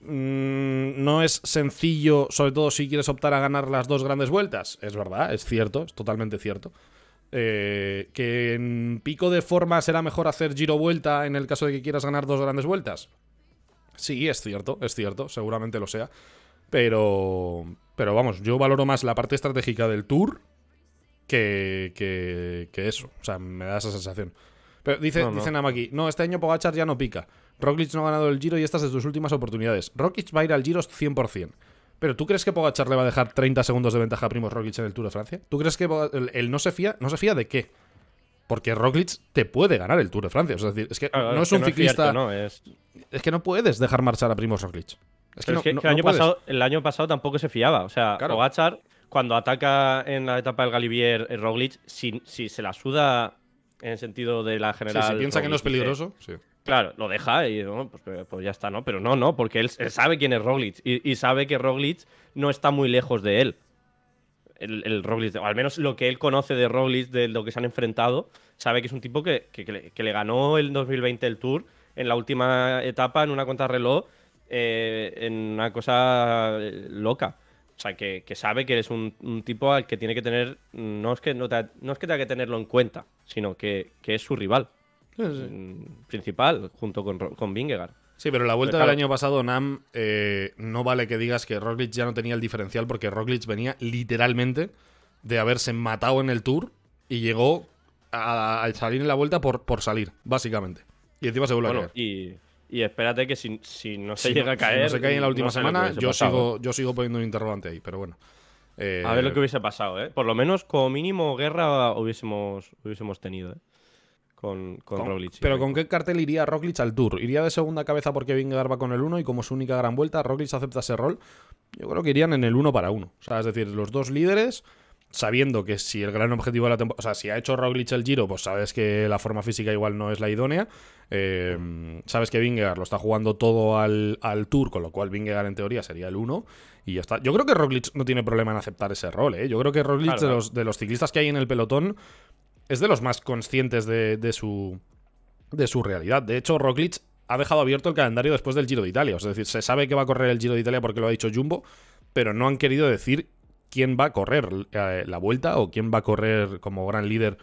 mm, no es sencillo, sobre todo si quieres optar a ganar las dos grandes vueltas. Es verdad, es cierto, es totalmente cierto. Eh, ¿Que en pico de forma será mejor hacer giro vuelta en el caso de que quieras ganar dos grandes vueltas? Sí, es cierto, es cierto, seguramente lo sea. Pero, pero vamos, yo valoro más la parte estratégica del tour que, eso. O sea, me da esa sensación. Pero dice, dicen no. Namaki, no, este año Pogachar ya no pica. Roglic no ha ganado el Giro y estas es de sus últimas oportunidades. Roglic va a ir al Giro 100%. Pero ¿tú crees que Pogachar le va a dejar 30 segundos de ventaja a Primoz Roglic en el Tour de Francia? ¿Tú crees que él no se fía? ¿No se fía de qué? Porque Roglic te puede ganar el Tour de Francia. es que no es, un ciclista. Es, no, es... que no puedes dejar marchar a Primoz Roglic. Es que, el, año pasado, el, año pasado, tampoco se fiaba. O sea, Pogachar, cuando ataca en la etapa del Galibier eh, Roglic, si, se la suda en el sentido de la general. si piensa que no es peligroso, sí. Claro, lo deja y pues, eh, pues, ya está, ¿no? Pero no, no, porque él, sabe quién es Roglic y, sabe que Roglic no está muy lejos de él. El, al menos lo que él conoce de Roglic, de lo que se han enfrentado, sabe que es un tipo que, le, ganó el 2020 el Tour en la última etapa, en una contrarreloj, eh, en una cosa eh, loca. O sea, que, sabe que es un, tipo al que tiene que tener, no es que, no, es que tenga que tenerlo en cuenta, sino que es su rival. Mm, principal junto con, con Vingegaard. Sí, pero la vuelta del año pasado, Nam, eh, no vale que digas que Roglic ya no tenía el diferencial porque Roglic venía literalmente de haberse matado en el Tour y llegó al salir en la vuelta por, por salir, básicamente. Y encima se vuelve a caer. Y, espérate que si, no se llega a caer. Si no se cae en la última semana, yo sigo, yo sigo poniendo un interrogante ahí, pero bueno. a ver lo eh, que hubiese pasado, ¿eh? Por lo menos, como mínimo, guerra hubiésemos, hubiésemos tenido, ¿eh? con, Pero ¿con qué cartel iría Roglic al Tour? ¿Iría de segunda cabeza porque Vingegaard va con el 1 y como su única gran vuelta Roglic acepta ese rol? Yo creo que irían en el 1 para 1. O sea, es decir, los dos líderes sabiendo que si el gran objetivo de la temporada, o sea, si ha hecho Roglic el giro, pues sabes que la forma física igual no es la idónea. Eh, sabes que Vingegaard lo está jugando todo al, Tour, con lo cual Vingegaard en teoría sería el 1 y ya está. Yo creo que Roglic no tiene problema en aceptar ese rol, ¿eh? Yo creo que Roglic los, de los ciclistas que hay en el pelotón es de los más conscientes de, su, de su realidad. De hecho, Roglic ha dejado abierto el calendario después del Giro de Italia. Es decir, se sabe que va a correr el Giro de Italia porque lo ha dicho Jumbo, pero no han querido decir quién va a correr eh, la vuelta o quién va a correr como gran líder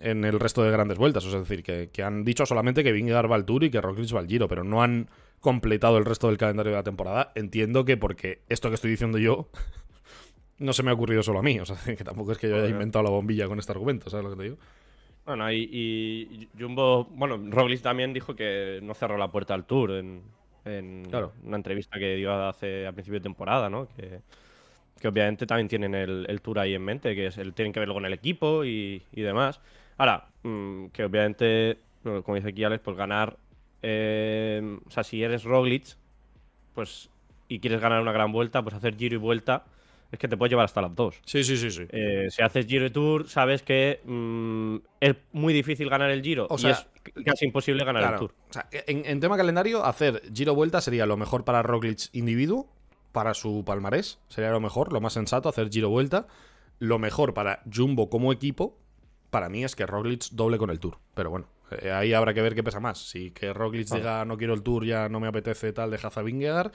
en el resto de grandes vueltas. Es decir, que, han dicho solamente que Vingegaard va al Tour y que Roglic va al Giro, pero no han completado el resto del calendario de la temporada. Entiendo que porque esto que estoy diciendo yo no se me ha ocurrido solo a mí. O sea, que tampoco es que yo haya inventado la bombilla con este argumento, ¿sabes lo que te digo? Bueno, y, Jumbo, bueno, Roglic también dijo que no cerró la puerta al Tour en, en una entrevista que dio hace a principio de temporada, ¿no? Que, que obviamente también tienen el, Tour ahí en mente, que es el, tienen que ver con el equipo y, demás. Ahora, mm, que obviamente, como dice aquí Alex, pues ganar, eh, o sea, si eres Roglic, pues, y quieres ganar una gran vuelta, pues hacer giro y vuelta es que te puedes llevar hasta las dos. Sí, sí, sí. sí. Eh, si haces Giro y Tour, sabes que mm, es muy difícil ganar el Giro o sea, es casi imposible ganar el Tour. en, tema calendario, hacer Giro Vuelta sería lo mejor para Roglic individuo, para su palmarés, sería lo mejor, lo más sensato, hacer Giro Vuelta. Lo mejor para Jumbo como equipo, para mí es que Roglic doble con el Tour. Pero bueno, eh, ahí habrá que ver qué pesa más. Si que Roglic diga no quiero el Tour, ya no me apetece tal, deja a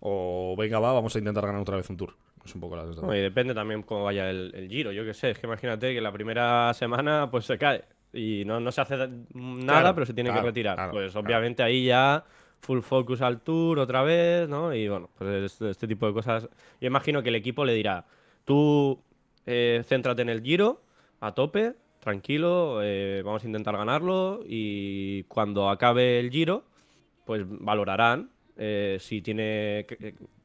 O venga, va, vamos a intentar ganar otra vez un Tour poco depende también cómo vaya el, giro, yo qué sé. Es que imagínate que la primera semana pues se cae y no, se hace nada, pero se tiene que retirar. pues obviamente ahí ya full focus al tour otra vez, ¿no? Y bueno, pues este, tipo de cosas. Yo imagino que el equipo le dirá, tú eh, céntrate en el giro a tope, tranquilo, eh, vamos a intentar ganarlo y cuando acabe el giro, pues valorarán eh, si tiene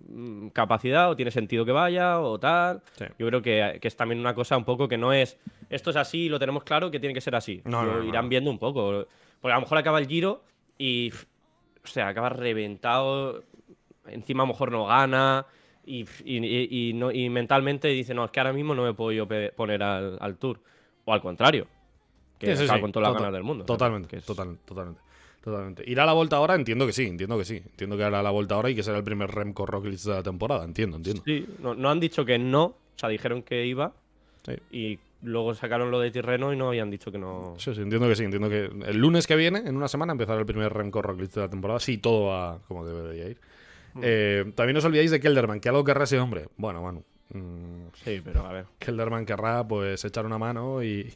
mm, capacidad o tiene sentido que vaya o tal. Yo creo que, es también una cosa un poco que no es, esto es así, lo tenemos claro, que tiene que ser así. irán viendo un poco. Porque a lo mejor acaba el giro y, o sea, acaba reventado, encima a lo mejor no gana. Y, no, y mentalmente dice, no, es que ahora mismo no me puedo yo poner al, tour. O al contrario, que es con del mundo. Totalmente, totalmente. Totalmente. ¿Irá a la vuelta ahora? Entiendo que sí, entiendo que sí. Entiendo que hará la vuelta ahora y que será el primer Remco Rocklist de la temporada. Entiendo, entiendo. Sí, no, no han dicho que no, o sea, dijeron que iba. Y luego sacaron lo de Tirreno y no habían dicho que no. Sí, sí, entiendo que sí. Entiendo que el lunes que viene, en una semana, empezará el primer Remco Rocklist de la temporada. Sí, todo va como debería ir. Mm. Eh, también os olvidáis de Kelderman, que algo querrá ese hombre. Bueno, Manu. Mm, sí, pero a ver. Kelderman querrá pues echar una mano y,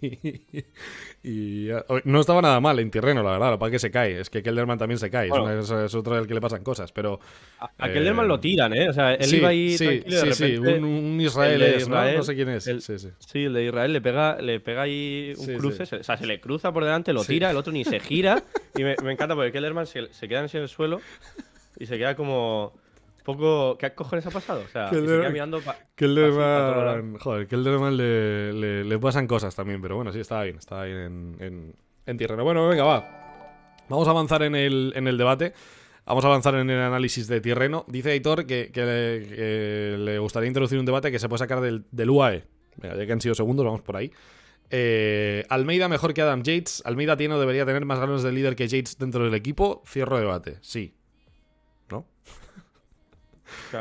No estaba nada mal en terreno la verdad, para que se cae. Es que Kelderman también se cae, es, es, otro del que le pasan cosas, pero... A, Kelderman eh, lo tiran, ¿eh? O sea, él iba ahí... Sí, sí, de sí, un, Israel, ¿no? sé quién es. sí, sí. sí, el de Israel le pega, le pega ahí un cruce, o sea, se le cruza por delante, lo tira, el otro ni se gira. y me, encanta porque Kelderman se, se queda en el suelo y se queda como poco. ¿Qué cojones ha pasado? O sea, que el, Joder, que el le, pasan cosas también, pero bueno, sí, estaba bien, Estaba bien en, en, Bueno, venga, va. Vamos a avanzar en el, debate. Vamos a avanzar en el análisis de tierreno. Dice Aitor que, le, gustaría introducir un debate que se puede sacar del, del UAE. ya que han sido segundos, vamos por ahí. Eh, Almeida mejor que Adam Yates. Almeida tiene o debería tener más ganas de líder que Yates dentro del equipo. Cierro debate. Sí.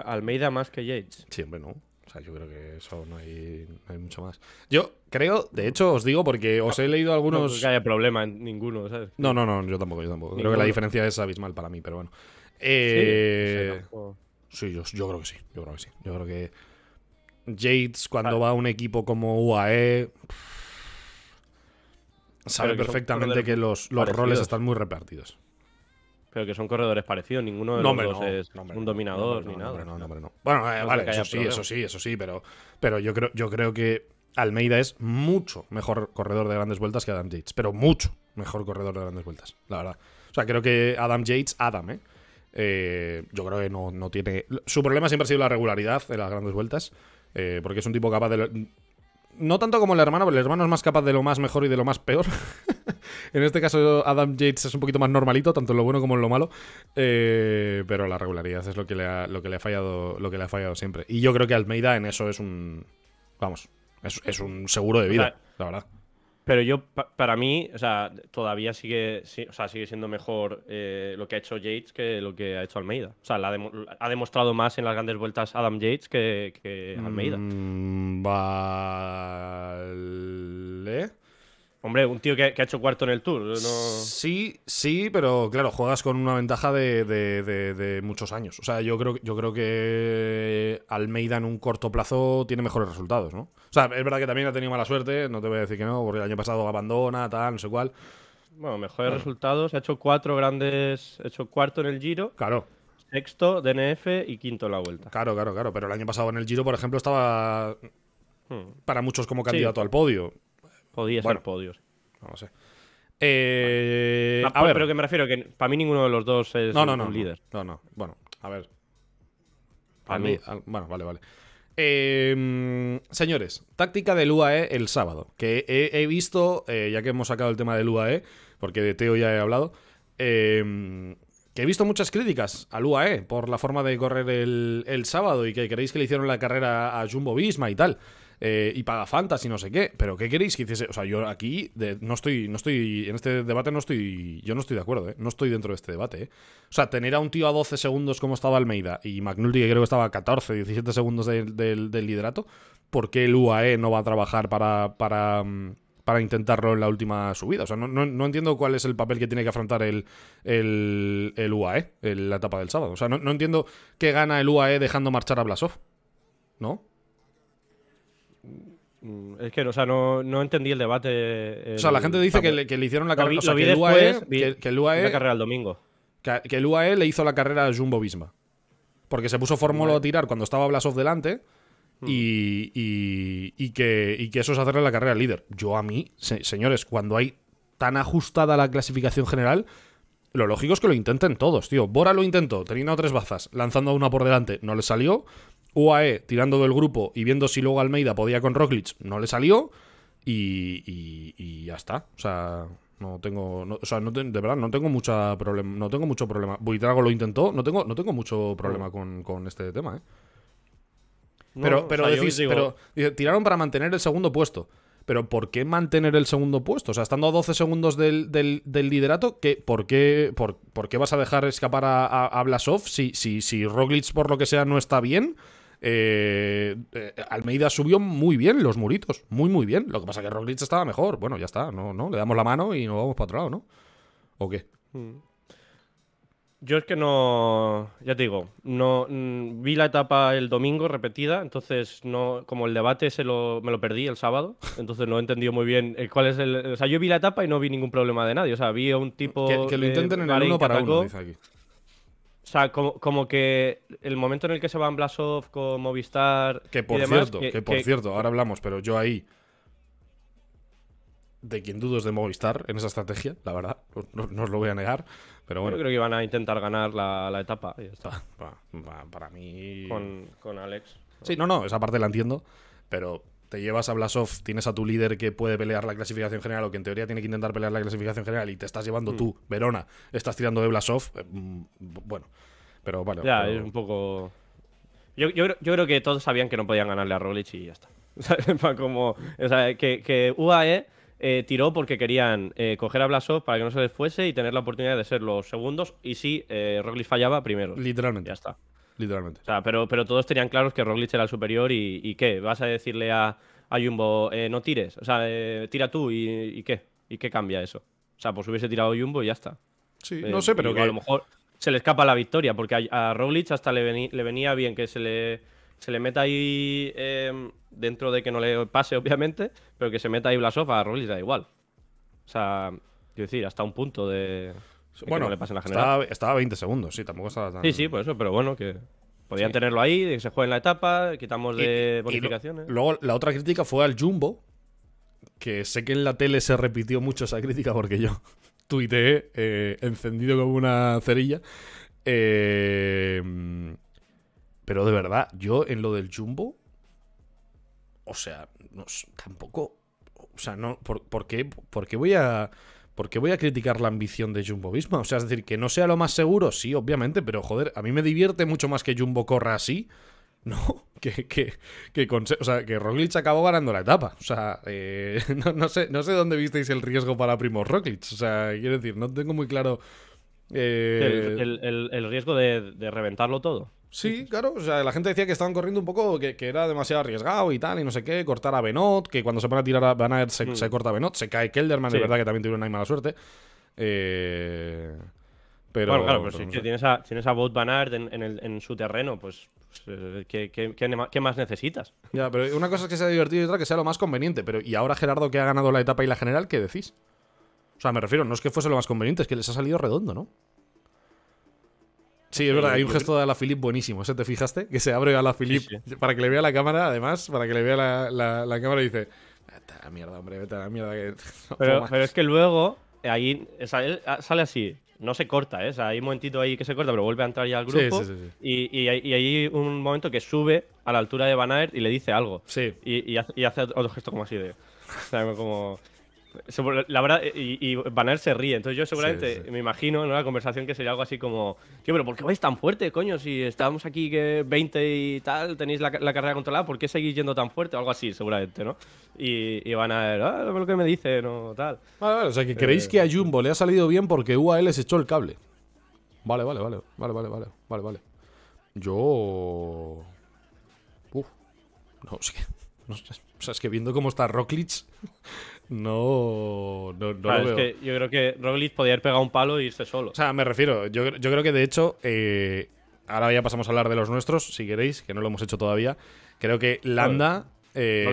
Almeida más que Yates. Sí, no. O sea, yo creo que eso no hay, mucho más. Yo creo, de hecho, os digo porque os he leído algunos. No creo que haya problema en ninguno, ¿sabes? No, no, no, yo tampoco, yo tampoco. Creo que la diferencia es abismal para mí, pero bueno. Sí, eh, yo, creo que sí. Yo creo que sí. Yo creo que. Yates, cuando va a un equipo como UAE. Sabe perfectamente que los roles están muy repartidos. Pero que son corredores parecidos, ninguno de los dos es un dominador ni nada. no, hombre, no. Bueno, eh, vale, eso sí, eso sí, eso sí, pero, pero yo, creo, yo creo que Almeida es mucho mejor corredor de grandes vueltas que Adam Yates, pero mucho mejor corredor de grandes vueltas, la verdad. O sea, creo que Adam Yates, Adam, ¿eh? eh yo creo que no, tiene. Su problema siempre ha sido la regularidad de las grandes vueltas, eh, porque es un tipo capaz de. No tanto como el hermano, pero el hermano es más capaz de lo más mejor y de lo más peor. en este caso, Adam Yates es un poquito más normalito, tanto en lo bueno como en lo malo. Eh, pero la regularidad es lo que, le ha, fallado, siempre. Y yo creo que Almeida en eso es un. Vamos, es, un seguro de vida, la verdad. Pero yo, para mí, o sea, todavía sigue, sigue siendo mejor eh, lo que ha hecho Yates que lo que ha hecho Almeida. O sea, ha demostrado más en las grandes vueltas Adam Yates que, Almeida. Mm, vale. Hombre, un tío que, ha hecho cuarto en el Tour. Sí, sí, pero claro, juegas con una ventaja de, muchos años. O sea, yo creo, yo creo que Almeida en un corto plazo tiene mejores resultados, ¿no? O sea, es verdad que también ha tenido mala suerte, no te voy a decir que no, porque el año pasado abandona, tal, no sé cuál. Bueno, mejores resultados. Ha hecho cuatro grandes. Ha hecho cuarto en el Giro. Claro. Sexto, DNF y quinto en la vuelta. Claro, claro, claro. Pero el año pasado en el Giro, por ejemplo, estaba hmm. para muchos como candidato al podio. Podía ser podios. No lo sé. Eh, a ver, pero que me refiero que para mí ninguno de los dos es un líder. No, no, bueno, a ver. Para, mí. bueno, vale, vale. Em, señores, táctica del UAE el sábado, que he, visto, eh, ya que hemos sacado el tema del UAE, porque de Teo ya he hablado, em, que he visto muchas críticas al UAE por la forma de correr el, sábado y que creéis que le hicieron la carrera a Jumbo Visma y tal. Eh, y paga fantas y no sé qué. Pero ¿qué queréis que hiciese? O sea, yo aquí no estoy, no estoy, en este debate no estoy, yo no estoy de acuerdo, ¿eh? No estoy dentro de este debate, ¿eh? O sea, tener a un tío a 12 segundos como estaba Almeida y McNulty que creo que estaba a 14, 17 segundos del liderato, ¿por qué el UAE no va a trabajar para... para para intentarlo en la última subida. O sea, no, entiendo cuál es el papel que tiene que afrontar el, el, UAE en la etapa del sábado. O sea, no, no, entiendo qué gana el UAE dejando marchar a Blasov. ¿No? Mm, es que, o sea, no, entendí el debate. o sea, la gente dice que le, hicieron la carrera. O que, el UAE, que, el UAE, carrera domingo. Que, el UAE le hizo la carrera a Jumbo Visma. Porque se puso fórmula a tirar cuando estaba Blasov delante. Hmm. Y, que, eso es hacerle la carrera al líder. Yo a mí, señores, cuando hay tan ajustada la clasificación general, lo lógico es que lo intenten todos, tío. Bora lo intentó, teniendo tres bazas, lanzando una por delante, no le salió. UAE tirando del grupo y viendo si luego Almeida podía con Roglic, no le salió y, ya está. O sea, no tengo, de verdad, no tengo mucha problema, no tengo mucho problema. Buitrago lo intentó, no tengo, no tengo mucho problema con, este tema, ¿eh? Pero, pero, tiraron para mantener el segundo puesto. Pero ¿por qué mantener el segundo puesto? O sea, estando a 12 segundos del, del, liderato, ¿qué, por, qué, por, vas a dejar escapar a, Blasov si, si, si Roglic por lo que sea no está bien? Eh, eh, Almeida subió muy bien los muritos, muy, muy bien. Lo que pasa es que Roglic estaba mejor. Bueno, ya está, no, no, le damos la mano y nos vamos para otro lado, ¿no? ¿O qué? Mm. Yo es que no, ya te digo, no mm, vi la etapa el domingo repetida, entonces no, como el debate se me lo perdí el sábado, entonces no he entendido muy bien eh, cuál es el, o sea, yo vi la etapa y no vi ningún problema de nadie, o sea, vi un mm, tipo que, lo intenten en el uno para uno, dice aquí. O sea, como, que el momento en el que se van Blasov con Movistar. Que por cierto, que, por cierto, ahora hablamos, pero yo ahí. De quien dudo es de Movistar en esa estrategia, la verdad. No, os lo voy a negar. Pero bueno. Yo creo que iban a intentar ganar la, etapa está. Para, mí. Con, con Alex. Sí, no, no, esa parte la entiendo. Pero te llevas a Blasov, tienes a tu líder que puede pelear la clasificación general o que en teoría tiene que intentar pelear la clasificación general y te estás llevando mm. tú, Verona, estás tirando de Blasov, eh, mm, bueno, pero vale. Ya, es un poco... Yo, creo que todos sabían que no podían ganarle a Roglic y ya está. como, que, UAE eh, tiró porque querían eh, coger a Blasov para que no se les fuese y tener la oportunidad de ser los segundos y si sí, Roglic fallaba, primero. Literalmente. Ya está literalmente. O sea, pero, pero todos tenían claros que Roglic era el superior y, ¿qué? ¿Vas a decirle a, Jumbo, eh, no tires? O sea, eh, tira tú y, ¿qué? ¿Y qué cambia eso? O sea, pues hubiese tirado Jumbo y ya está. Sí, eh, no sé, pero que... A lo mejor se le escapa la victoria, porque a, a Roglic hasta le, le venía bien que se le, se le meta ahí em, dentro de que no le pase, obviamente, pero que se meta ahí Blasov a Roglic da igual. O sea, quiero decir, hasta un punto de... Bueno, le la estaba, estaba, 20 segundos, sí, tampoco estaba tan... Sí, sí, por eso, pero bueno, que podían tenerlo ahí, que se juegue en la etapa, quitamos de bonificaciones. luego, la otra crítica fue al Jumbo, que sé que en la tele se repitió mucho esa crítica porque yo tuiteé eh, encendido como una cerilla. Eh, pero de verdad, yo en lo del Jumbo, o sea, no, tampoco... O sea, no, ¿por, ¿por qué voy a...? ¿por qué voy a criticar la ambición de Jumbo Visma? O sea, es decir, que no sea lo más seguro, sí, obviamente, pero joder, a mí me divierte mucho más que Jumbo corra así, ¿no? Que, que, Roglic acabó ganando la etapa. O sea, eh, no, sé, no sé dónde visteis el riesgo para Primo Roglic. O sea, quiero decir, no tengo muy claro. Eh, el, riesgo de reventarlo todo. Sí, claro. O sea, la gente decía que estaban corriendo un poco, que, era demasiado arriesgado y tal, y no sé qué. Cortar a Benot, que cuando se pone a tirar a Van se, mm. se, corta a Benot, se cae Kelderman, de verdad que también tuvieron una mala suerte. Eh, pero, bueno, claro, pues pero, si tienes a, tienes Van Aert en, su terreno, pues, eh, ¿qué, más necesitas? Ya, pero una cosa es que sea divertido y otra que sea lo más conveniente. Pero, ¿y ahora Gerardo que ha ganado la etapa y la general, qué decís? O sea, me refiero, no es que fuese lo más conveniente, es que les ha salido redondo, ¿no? Sí, es verdad, hay un gesto de Philip buenísimo. ¿se te fijaste? Que se abre a la para que le vea la cámara, además, para que le vea la, cámara y dice: Vete a la mierda, hombre, vete a la mierda. pero, es que luego, eh, ahí ah, sale, así, no se corta, ¿eh? O hay un momentito ahí que se corta, pero vuelve a entrar ya al grupo. Sí, sí, sí, y, y, y, hay un momento que sube a la altura de Van Aert y le dice algo. Sí. Y, hace, otro gesto como así de. como la verdad, eh, y, y se ríe. Entonces yo seguramente me imagino en una conversación que sería algo así como, tío, ¿por qué vais tan fuerte, coño? Si estábamos aquí que 20 y tal, tenéis la, carrera controlada, ¿por qué seguís yendo tan fuerte? O algo así, seguramente, ¿no? Y, y ver, ah, lo que me dice, o tal. o sea que creéis eh. que a Jumbo le ha salido bien porque UAL les echó el cable. Vale, vale, vale, vale, vale, vale, vale, vale. Yo... Uf. No, es que... o sea, es que viendo cómo está Rocklitz no, no, no lo veo. yo creo que Roglic podía haber pegado un palo Y e irse solo. O sea, me refiero, yo, yo creo que de hecho, eh, ahora ya pasamos a hablar de los nuestros, si queréis, que no lo hemos hecho todavía. Creo que Landa. Eh,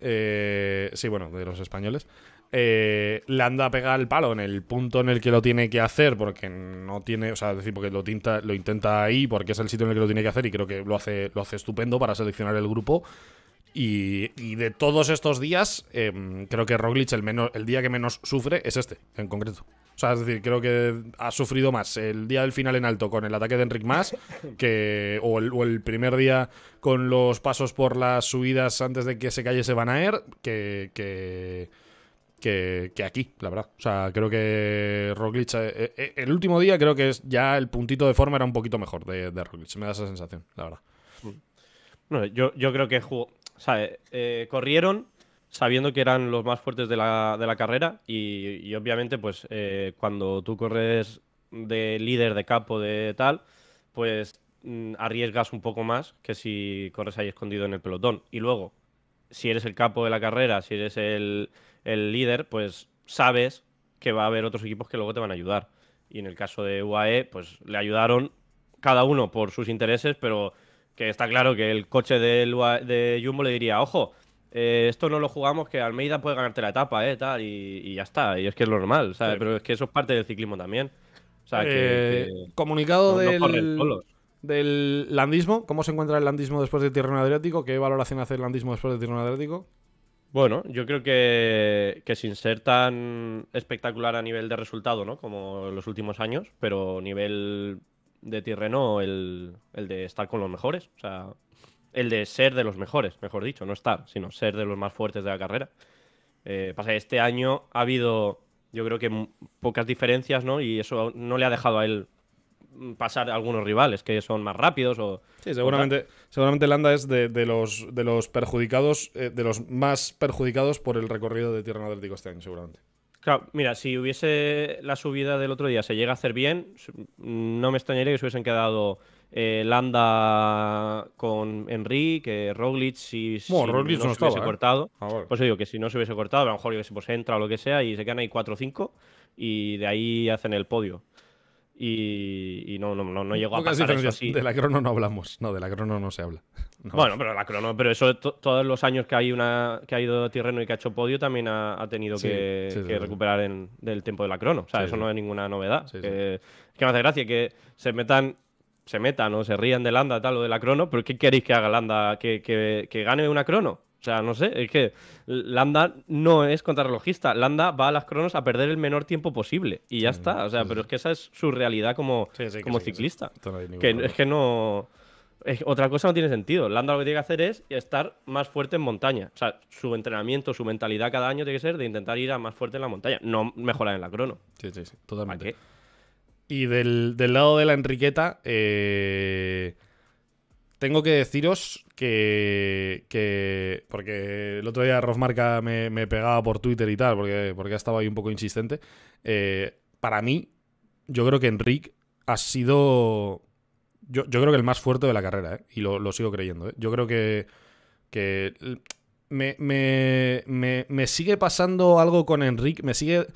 eh, ¿eh? Sí, bueno, de los españoles. Eh, Landa pega el palo en el punto en el que lo tiene que hacer, porque no tiene, o sea, decir, porque lo, tinta, lo intenta ahí, porque es el sitio en el que lo tiene que hacer y creo que lo hace, lo hace estupendo para seleccionar el grupo. Y, de todos estos días, em, creo que Roglic el, menos, el día que menos sufre es este, en concreto. O sea, es decir, creo que ha sufrido más el día del final en alto con el ataque de Enric Más que o el, primer día con los pasos por las subidas antes de que se cayese Van que, que, que, aquí, la verdad. O sea, creo que Roglic eh, eh, eh, el último día creo que es ya el puntito de forma era un poquito mejor de, Roglic, me da esa sensación, la verdad. Bueno, yo, yo creo que jugó, eh, corrieron sabiendo que eran los más fuertes de la, carrera y, obviamente pues eh, cuando tú corres de líder, de capo, de tal, pues mm, arriesgas un poco más que si corres ahí escondido en el pelotón. Y luego, si eres el capo de la carrera, si eres el, el líder, pues sabes que va a haber otros equipos que luego te van a ayudar. Y en el caso de UAE, pues le ayudaron cada uno por sus intereses, pero que está claro que el coche de, de Jumbo le diría, ojo, eh, esto no lo jugamos, que Almeida puede ganarte la etapa, eh, y, ya está. Y es que es lo normal, Pero es que eso es parte del ciclismo también. Eh, comunicado del, landismo. ¿Cómo se encuentra el landismo después del Tirreno Adriático? ¿Qué valoración hace el landismo después del Tirreno Adriático? Bueno, yo creo que, que, sin ser tan espectacular a nivel de resultado, ¿no? Como los últimos años, pero nivel de Tirreno el, el de estar con los mejores. O sea, el de ser de los mejores, mejor dicho, no estar, sino ser de los más fuertes de la carrera. Eh, pasa este año ha habido, yo creo que pocas diferencias, ¿no? Y eso no le ha dejado a él pasar a algunos rivales que son más rápidos o... Sí, seguramente, seguramente Landa es de, los, de los perjudicados, eh, de los más perjudicados por el recorrido de Tierra Atlético este año, seguramente mira, si hubiese la subida del otro día se llega a hacer bien, no me extrañaría que se hubiesen quedado eh, Landa con Enrique, Roglic, si, no, se hubiese ¿eh? cortado. Pues digo que si no se hubiese cortado, a lo mejor que se pues entra o lo que sea y se quedan ahí 4 o 5 y de ahí hacen el podio. Y, no, no, llegó a pasar De la crono no hablamos, no, de la crono no se habla. Bueno, pero la crono, pero eso todos los años que hay una que ha ido Tirreno y que ha hecho podio también ha, tenido que, recuperar en, del tiempo de la crono. O sea, eso no es ninguna novedad. es que me hace gracia que se metan se metan o se rían de Landa tal o de la crono, pero ¿qué queréis que haga Landa? ¿Que, que, que gane una crono? O sea, no sé, es que Landa no es contrarrelojista. Landa va a las cronos a perder el menor tiempo posible y ya está. O sea, pero es que esa es su realidad como, como ciclista. que, es que no. otra cosa no tiene sentido. Landa lo que tiene que hacer es estar más fuerte en montaña. O sea, su entrenamiento, su mentalidad cada año tiene que ser de intentar ir a más fuerte en la montaña, no mejorar en la crono. Sí, sí, sí, totalmente. Y del, del lado de la Enriqueta, eh, tengo que deciros que, porque el otro día Rosmarca me, pegaba por Twitter y tal, porque, porque estaba ahí un poco insistente. Eh, para mí, yo creo que Enric ha sido, yo, creo que el más fuerte de la carrera, ¿eh? y lo, sigo creyendo. ¿eh? Yo creo que, que me, me, me, me, sigue pasando algo con Enric, me sigue,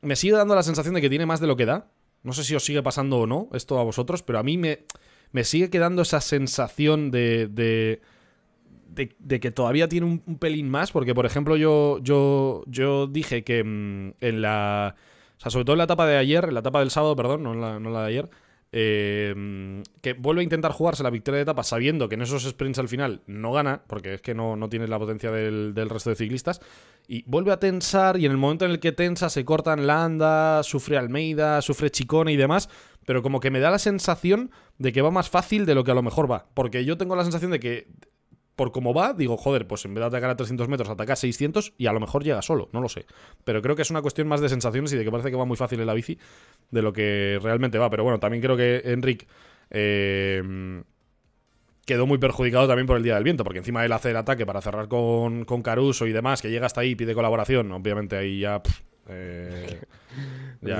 me sigue dando la sensación de que tiene más de lo que da. No sé si os sigue pasando o no esto a vosotros, pero a mí me me sigue quedando esa sensación de, de de, que todavía tiene un, pelín más, porque por ejemplo yo, yo, yo dije que mm, en la... O sea, sobre todo en la etapa de ayer, en la etapa del sábado, perdón, no la, no la de ayer, eh, que vuelve a intentar jugarse la victoria de etapa sabiendo que en esos sprints al final no gana, porque es que no, no tiene la potencia del, resto de ciclistas, y vuelve a tensar y en el momento en el que tensa se cortan Landa, sufre Almeida, sufre Chicone y demás, pero como que me da la sensación de que va más fácil de lo que a lo mejor va. Porque yo tengo la sensación de que, por cómo va, digo, joder, pues en vez de atacar a 300 metros, ataca a 600 y a lo mejor llega solo, no lo sé. Pero creo que es una cuestión más de sensaciones y de que parece que va muy fácil en la bici de lo que realmente va. Pero bueno, también creo que Enric... Eh, quedó muy perjudicado también por el Día del Viento, porque encima él hace el ataque para cerrar con, Caruso y demás, que llega hasta ahí y pide colaboración, obviamente ahí ya... Eh, Yo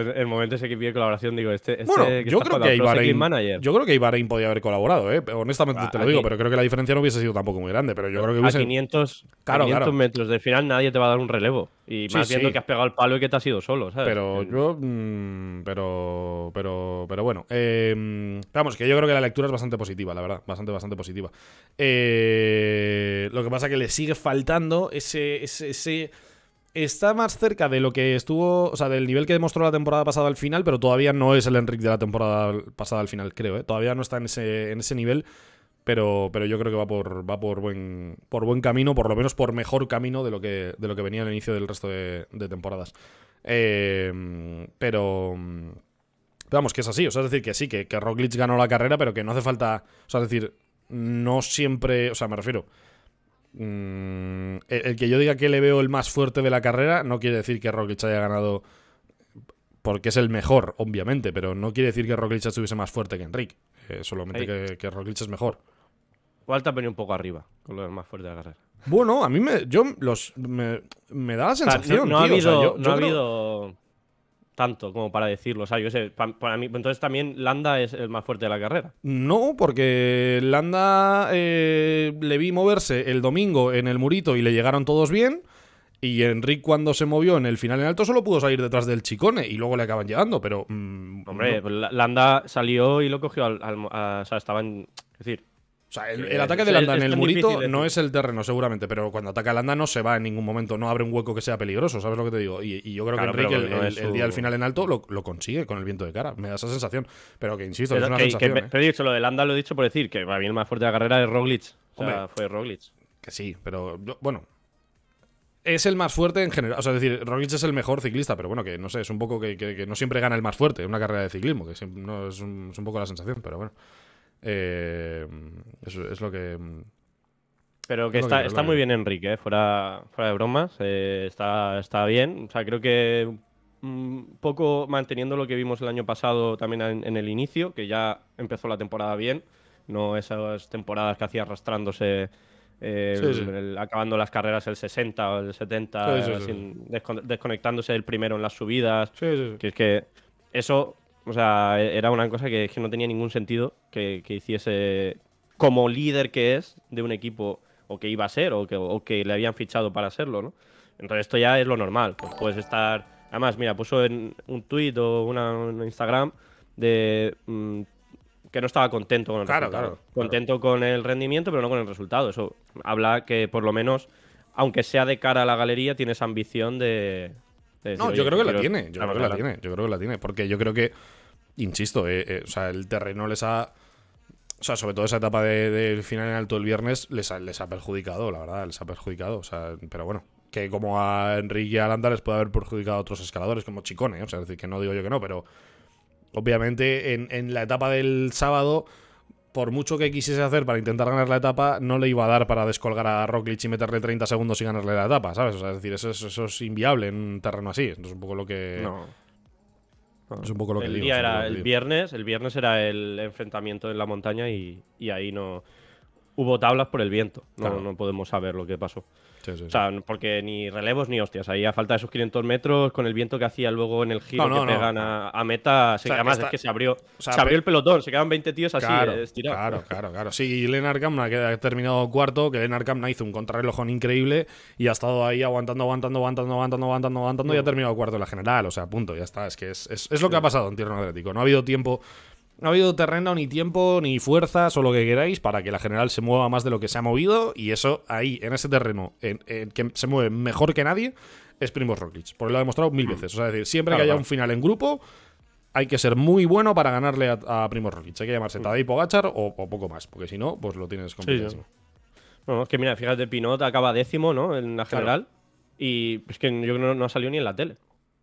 en el momento ese que pide colaboración digo, este, este bueno, yo, creo que manager. yo creo que Ibarain podía haber colaborado, ¿eh? honestamente te lo digo, pero creo que la diferencia no hubiese sido tampoco muy grande, pero yo creo que A 500, metros del final nadie te va a dar un relevo, y más viendo que has pegado el palo y que te has ido solo, ¿sabes? Pero yo... Mm, pero, pero, pero bueno, em, vamos, que yo creo que la lectura es bastante positiva, la verdad, bastante, bastante positiva. Eh, lo que pasa es que le sigue faltando ese está más cerca de lo que estuvo, o sea, del nivel que demostró la temporada pasada al final, pero todavía no es el Enric de la temporada pasada al final, creo. ¿eh? Todavía no está en ese, nivel, pero, pero yo creo que va por, va por buen, por buen camino, por lo menos por mejor camino de lo que, de lo que venía al inicio del resto de, temporadas. Em, pero vamos, que es así. O sea, es decir, que sí, que, que Roglic ganó la carrera, pero que no hace falta. O sea, es decir, no siempre. O sea, me refiero. Mm, el, que yo diga que le veo el más fuerte de la carrera no quiere decir que Roglic haya ganado porque es el mejor, obviamente, pero no quiere decir que Roglic estuviese más fuerte que Enric. Eh, solamente que, que, es mejor. Falta venido un poco arriba con lo más fuerte de la carrera. Bueno, a mí me, yo los, me, me da la sensación. no, ha habido tanto como para decirlo. O sea, yo para, mí, entonces también Landa es el más fuerte de la carrera. No, porque Landa eh, le vi moverse el domingo en el murito y le llegaron todos bien. Y Enric cuando se movió en el final en alto solo pudo salir detrás del Chicone y luego le acaban llegando, pero... Mm, Hombre, Landa salió y lo cogió al... o sea, estaba en... Es decir, sea, el, ataque de Landa en el murito no es el terreno, seguramente, pero cuando ataca Landa no se va en ningún momento, no abre un hueco que sea peligroso, ¿sabes lo que te digo? Y, yo creo que Enrique el, día del final en alto lo, consigue con el viento de cara. Me da esa sensación, pero que insisto, es una ¿eh? Pero he dicho, lo de Landa lo he dicho por decir que va bien más fuerte la carrera de Roglic. fue Roglic. Que sí, pero bueno, es el más fuerte en general. O sea, es decir, Roglic es el mejor ciclista, pero bueno, que no sé, es un poco que, no siempre gana el más fuerte en una carrera de ciclismo, que no, es, un, poco la sensación, pero bueno. Eh, eso es lo que. Mm, Pero que, está, muy bien Enrique, eh, fuera, fuera de bromas, eh, está, está bien. O sea, creo que un mm, poco manteniendo lo que vimos el año pasado también en, el inicio, que ya empezó la temporada bien, no esas temporadas que hacía arrastrándose acabando las carreras el 60 o el 70, desconectándose del primero en las subidas. Que es que eso o sea, e-, era una cosa que, que no tenía ningún sentido que, hiciese como líder que es de un equipo o que iba a ser o que, le habían fichado para serlo, ¿no? Entonces esto ya es lo normal, pues puedes estar... Además, mira, puso en un tuit o una, un Instagram de mm, que no estaba contento con el resultado. Claro, contento con el rendimiento, pero no con el resultado. Eso habla que por lo menos, aunque sea de cara a la galería, tienes ambición de, no, yo creo que la tiene. Yo creo que la tiene. Yo creo que la tiene. Porque yo creo que insisto, eh, eh, o sea, el terreno les ha. O sea, sobre todo esa etapa del final en alto el viernes les ha, les ha perjudicado, la verdad, les ha perjudicado. O sea, pero bueno, que como a Enrique Alanda les puede haber perjudicado a otros escaladores como Chicone, o sea, es decir, que no digo yo que no, pero obviamente en, la etapa del sábado por mucho que quisiese hacer para intentar ganar la etapa, no le iba a dar para descolgar a Rocklich y meterle 30 segundos y ganarle la etapa, ¿sabes? O sea, es decir, eso, eso es inviable en un terreno así. Entonces, un poco lo que. Ah, poco el día era el viernes, el viernes era el enfrentamiento en la montaña y, ahí no hubo tablas por el viento. no podemos saber lo que pasó porque ni relevos ni hostias. Ahí a falta de esos 500 metros, con el viento que hacía luego en el giro que pegan a, meta, se, es que se abrió, se abrió el pelotón, se quedan 20 tíos así claro, eh, estirados. Claro, claro, claro. Sí, y Lennart ha terminado cuarto, que Lennart Kamna hizo un contrarrelojón increíble y ha estado ahí aguantando, aguantando, aguantando, aguantando, aguantando, aguantando y ha mm. terminado cuarto en la general. O sea, punto, ya está. Es que es, es, lo que ha pasado en tierra atlético. No ha habido tiempo no ha habido terreno, ni tiempo, ni fuerzas o lo que queráis para que la general se mueva más de lo que se ha movido. Y eso ahí, en ese terreno, en, que se mueve mejor que nadie, es Primoz Roglic. Porque lo ha demostrado mil veces. O sea, decir, siempre que haya un final en grupo, hay que ser muy bueno para ganarle a, Primo Primoz Roglic. Hay que llamarse mm. Tadej Pogachar o, o, poco más. Porque si no, pues lo tienes completísimo. es que mira, fíjate, Pinot acaba décimo, ¿no? En la general. Y es que yo no ha salido ni en la tele.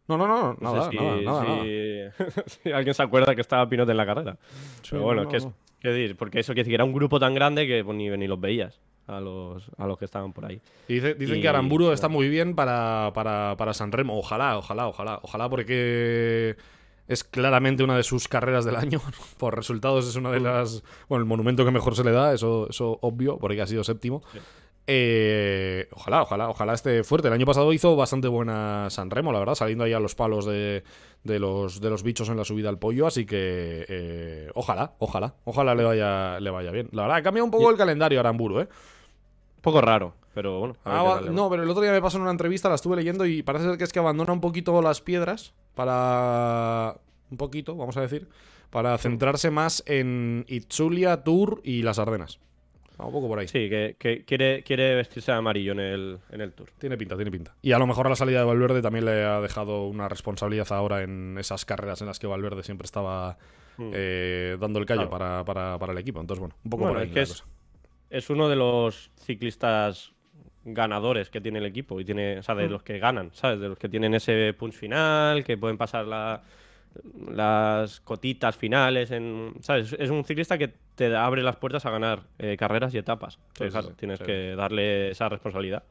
No, no, no, nada, si, alguien se acuerda que estaba Pinote en la carrera. bueno, es ¿qué decir? Porque eso que era un grupo tan grande que pues, ni, los veías. A los, a los, que estaban por ahí. Y dicen que Aramburu está muy bien para, para, San Remo. Ojalá, ojalá, ojalá. Ojalá porque es claramente una de sus carreras del año. por resultados es una de mm. las... Bueno, el monumento que mejor se le da, eso, eso obvio, porque ha sido séptimo. Sí. Eh, ojalá, ojalá, ojalá esté fuerte. El año pasado hizo bastante buena San Remo la verdad, saliendo ahí a los palos de, los, de los bichos en la subida al pollo. Así que eh, ojalá, ojalá, ojalá le vaya, le vaya bien. La verdad, ha cambiado un poco el calendario Aramburu, ¿eh? Un poco raro, pero bueno. Ah, no, pero el otro día me pasó en una entrevista, la estuve leyendo y parece ser que es que abandona un poquito las piedras para. Un poquito, vamos a decir. Para centrarse más en Itzulia, Tour y las Ardenas un poco por ahí. Sí, que, quiere, quiere vestirse amarillo en el, en el Tour. Tiene pinta, tiene pinta. Y a lo mejor a la salida de Valverde también le ha dejado una responsabilidad ahora en esas carreras en las que Valverde siempre estaba hmm. eh, dando el callo para, el equipo. Entonces, bueno, un poco por ahí. Es, es, uno de los ciclistas ganadores que tiene el equipo y tiene, o sea, de hmm. los que ganan, ¿sabes? De los que tienen ese punch final, que pueden pasar la las cotitas finales, ¿sabes? Es un ciclista que te abre las puertas a ganar eh, carreras y etapas. tienes que darle esa responsabilidad.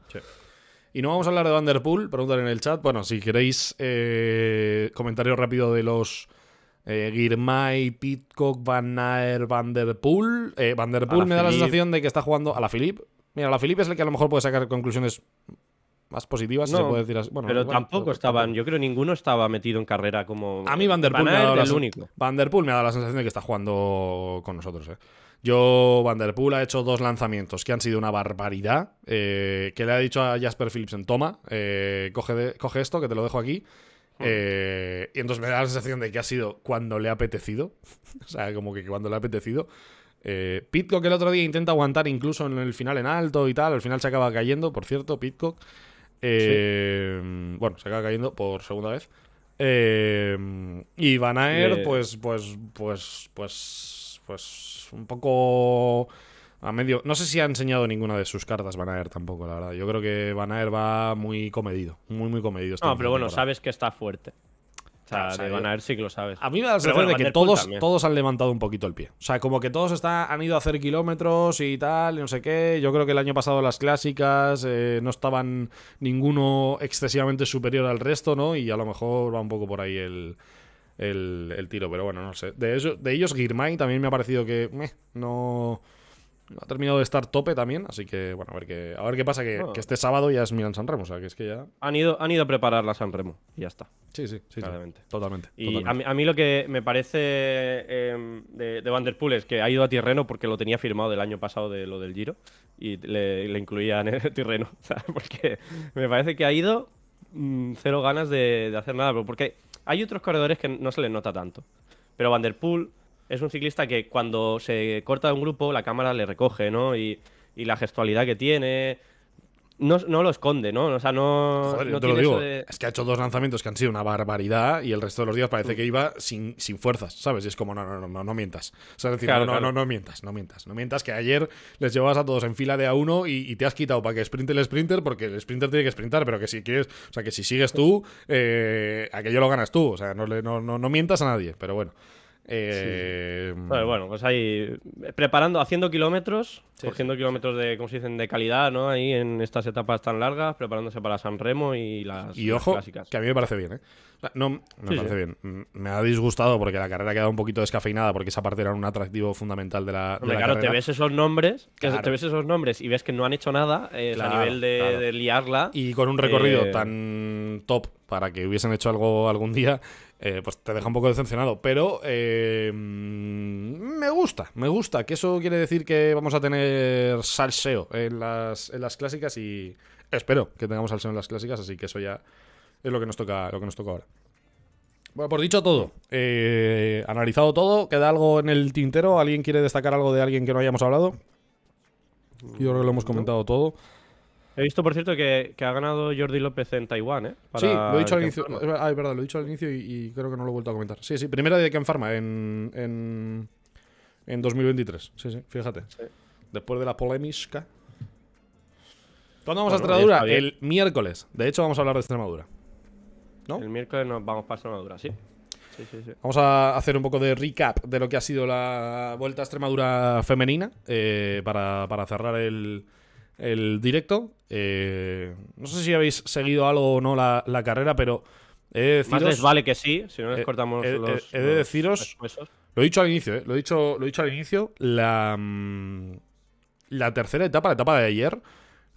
Y no vamos a hablar de Vanderpool, preguntar en el chat. Bueno, si queréis eh, comentario rápido de los eh, Girmay, Pitcock, Van Aer, Der Vanderpool me da la sensación de que está jugando a la Philip. Mira, la Philippe es el que a lo mejor puede sacar conclusiones más positivas, no, se puede decir así. pero tampoco estaban, yo creo ninguno estaba metido en carrera como. A mí Vanderpool me ha Vanderpool me ha dado la sensación de que está jugando con nosotros, ¿eh? Yo, Vanderpool ha hecho dos lanzamientos que han sido una barbaridad. Eh, que le ha dicho a Jasper Philipsen, toma, eh, coge, coge esto, que te lo dejo aquí. Hmm. y entonces me da la sensación de que ha sido cuando le ha apetecido. o sea, como que cuando le ha apetecido. Pitcock el otro día intenta aguantar incluso en el final en alto y tal. Al final se acaba cayendo, por cierto, Pitcock. Em, bueno, se acaba cayendo por segunda vez. Em, y Van Aert, pues, pues, pues, pues, pues, un poco a medio. No sé si ha enseñado ninguna de sus cartas Van Aert tampoco, la verdad. Yo creo que Van Aert va muy comedido, muy, muy comedido. Este no, pero bueno, sabes que está fuerte. Ah, o sea, de van a ver lo sabes. A mí me da la sensación de que todos, todos han levantado un poquito el pie. O sea, como que todos han ido a hacer kilómetros y tal, y no sé qué. Yo creo que el año pasado las clásicas eh, no estaban ninguno excesivamente superior al resto, ¿no? Y a lo mejor va un poco por ahí el, tiro, pero bueno, no sé. De, eso, de ellos, Girmay también me ha parecido que no ha terminado de estar tope también, así que bueno, a ver qué, a ver qué pasa, que, ah. este sábado ya es Milan Sanremo, o sea que es que ya... Han ido, han ido a preparar la Sanremo y ya está. Sí, sí, sí. Totalmente. Y A, mí, lo que me parece em, de, de, Van es que ha ido a Tirreno porque lo tenía firmado del año pasado de lo del Giro y le, incluía incluían en Tirreno, porque me parece que ha ido mm, cero ganas de, de hacer nada, porque hay otros corredores que no se les nota tanto, pero Van es un ciclista que cuando se corta de un grupo, la cámara le recoge, ¿no? Y, la gestualidad que tiene. No, lo esconde, ¿no? O sea, no. no te lo digo. Es que ha hecho dos lanzamientos que han sido una barbaridad y el resto de los días parece que iba sin, fuerzas, ¿sabes? Y es como, no, no, no, no, mientas. O sea, no, no, no, mientas, no mientas. No mientas que ayer les llevabas a todos en fila de A1 y, te has quitado para que sprinte el sprinter porque el sprinter tiene que sprintar, pero que si quieres, o sea, que si sigues tú, eh, aquello lo ganas tú. O sea, no, no, no mientas a nadie, pero bueno. Eh, bueno, pues ahí eh, preparando, haciendo kilómetros, cogiendo kilómetros de, de calidad, ¿no? Ahí en estas etapas tan largas, preparándose para San Remo y las, clásicas y ojo, Que a mí me parece bien, ¿eh? No, me ha disgustado porque la carrera ha quedado un poquito descafeinada porque esa parte era un atractivo fundamental de la, de claro, te ves esos nombres, te ves esos nombres y ves que no han hecho nada eh, a nivel de, liarla. Y con un recorrido eh, tan top para que hubiesen hecho algo algún día. Eh, pues te deja un poco decepcionado. Pero eh, me gusta, me gusta, que eso quiere decir que vamos a tener salseo en las, clásicas y espero que tengamos salseo en las clásicas, así que eso ya es lo que nos toca, lo que nos toca ahora. Bueno, por dicho todo, eh, analizado todo, ¿queda algo en el tintero? ¿Alguien quiere destacar algo de alguien que no hayamos hablado? Yo creo que lo hemos comentado todo. He visto, por cierto, que, ha ganado Jordi López en Taiwán, ¿eh? sí, lo he dicho al inicio. verdad, lo he dicho al inicio y, creo que no lo he vuelto a comentar. Sí, sí, primera de Ken Pharma en, en, en 2023. Sí, sí, fíjate. Después de la polémica. ¿Cuándo vamos a Extremadura? El miércoles. De hecho, vamos a hablar de Extremadura. ¿No? El miércoles nos vamos para Extremadura, sí. Sí, sí, sí. Vamos a hacer un poco de recap de lo que ha sido la Vuelta a Extremadura femenina eh, para cerrar el, el directo. Eh, no sé si habéis seguido algo o no la, carrera, pero he deciros, Más les vale que sí, si no les eh, cortamos los. He de deciros. lo he dicho al inicio, eh, lo, he dicho, lo he dicho al inicio. La, mm, la tercera etapa, la etapa de ayer,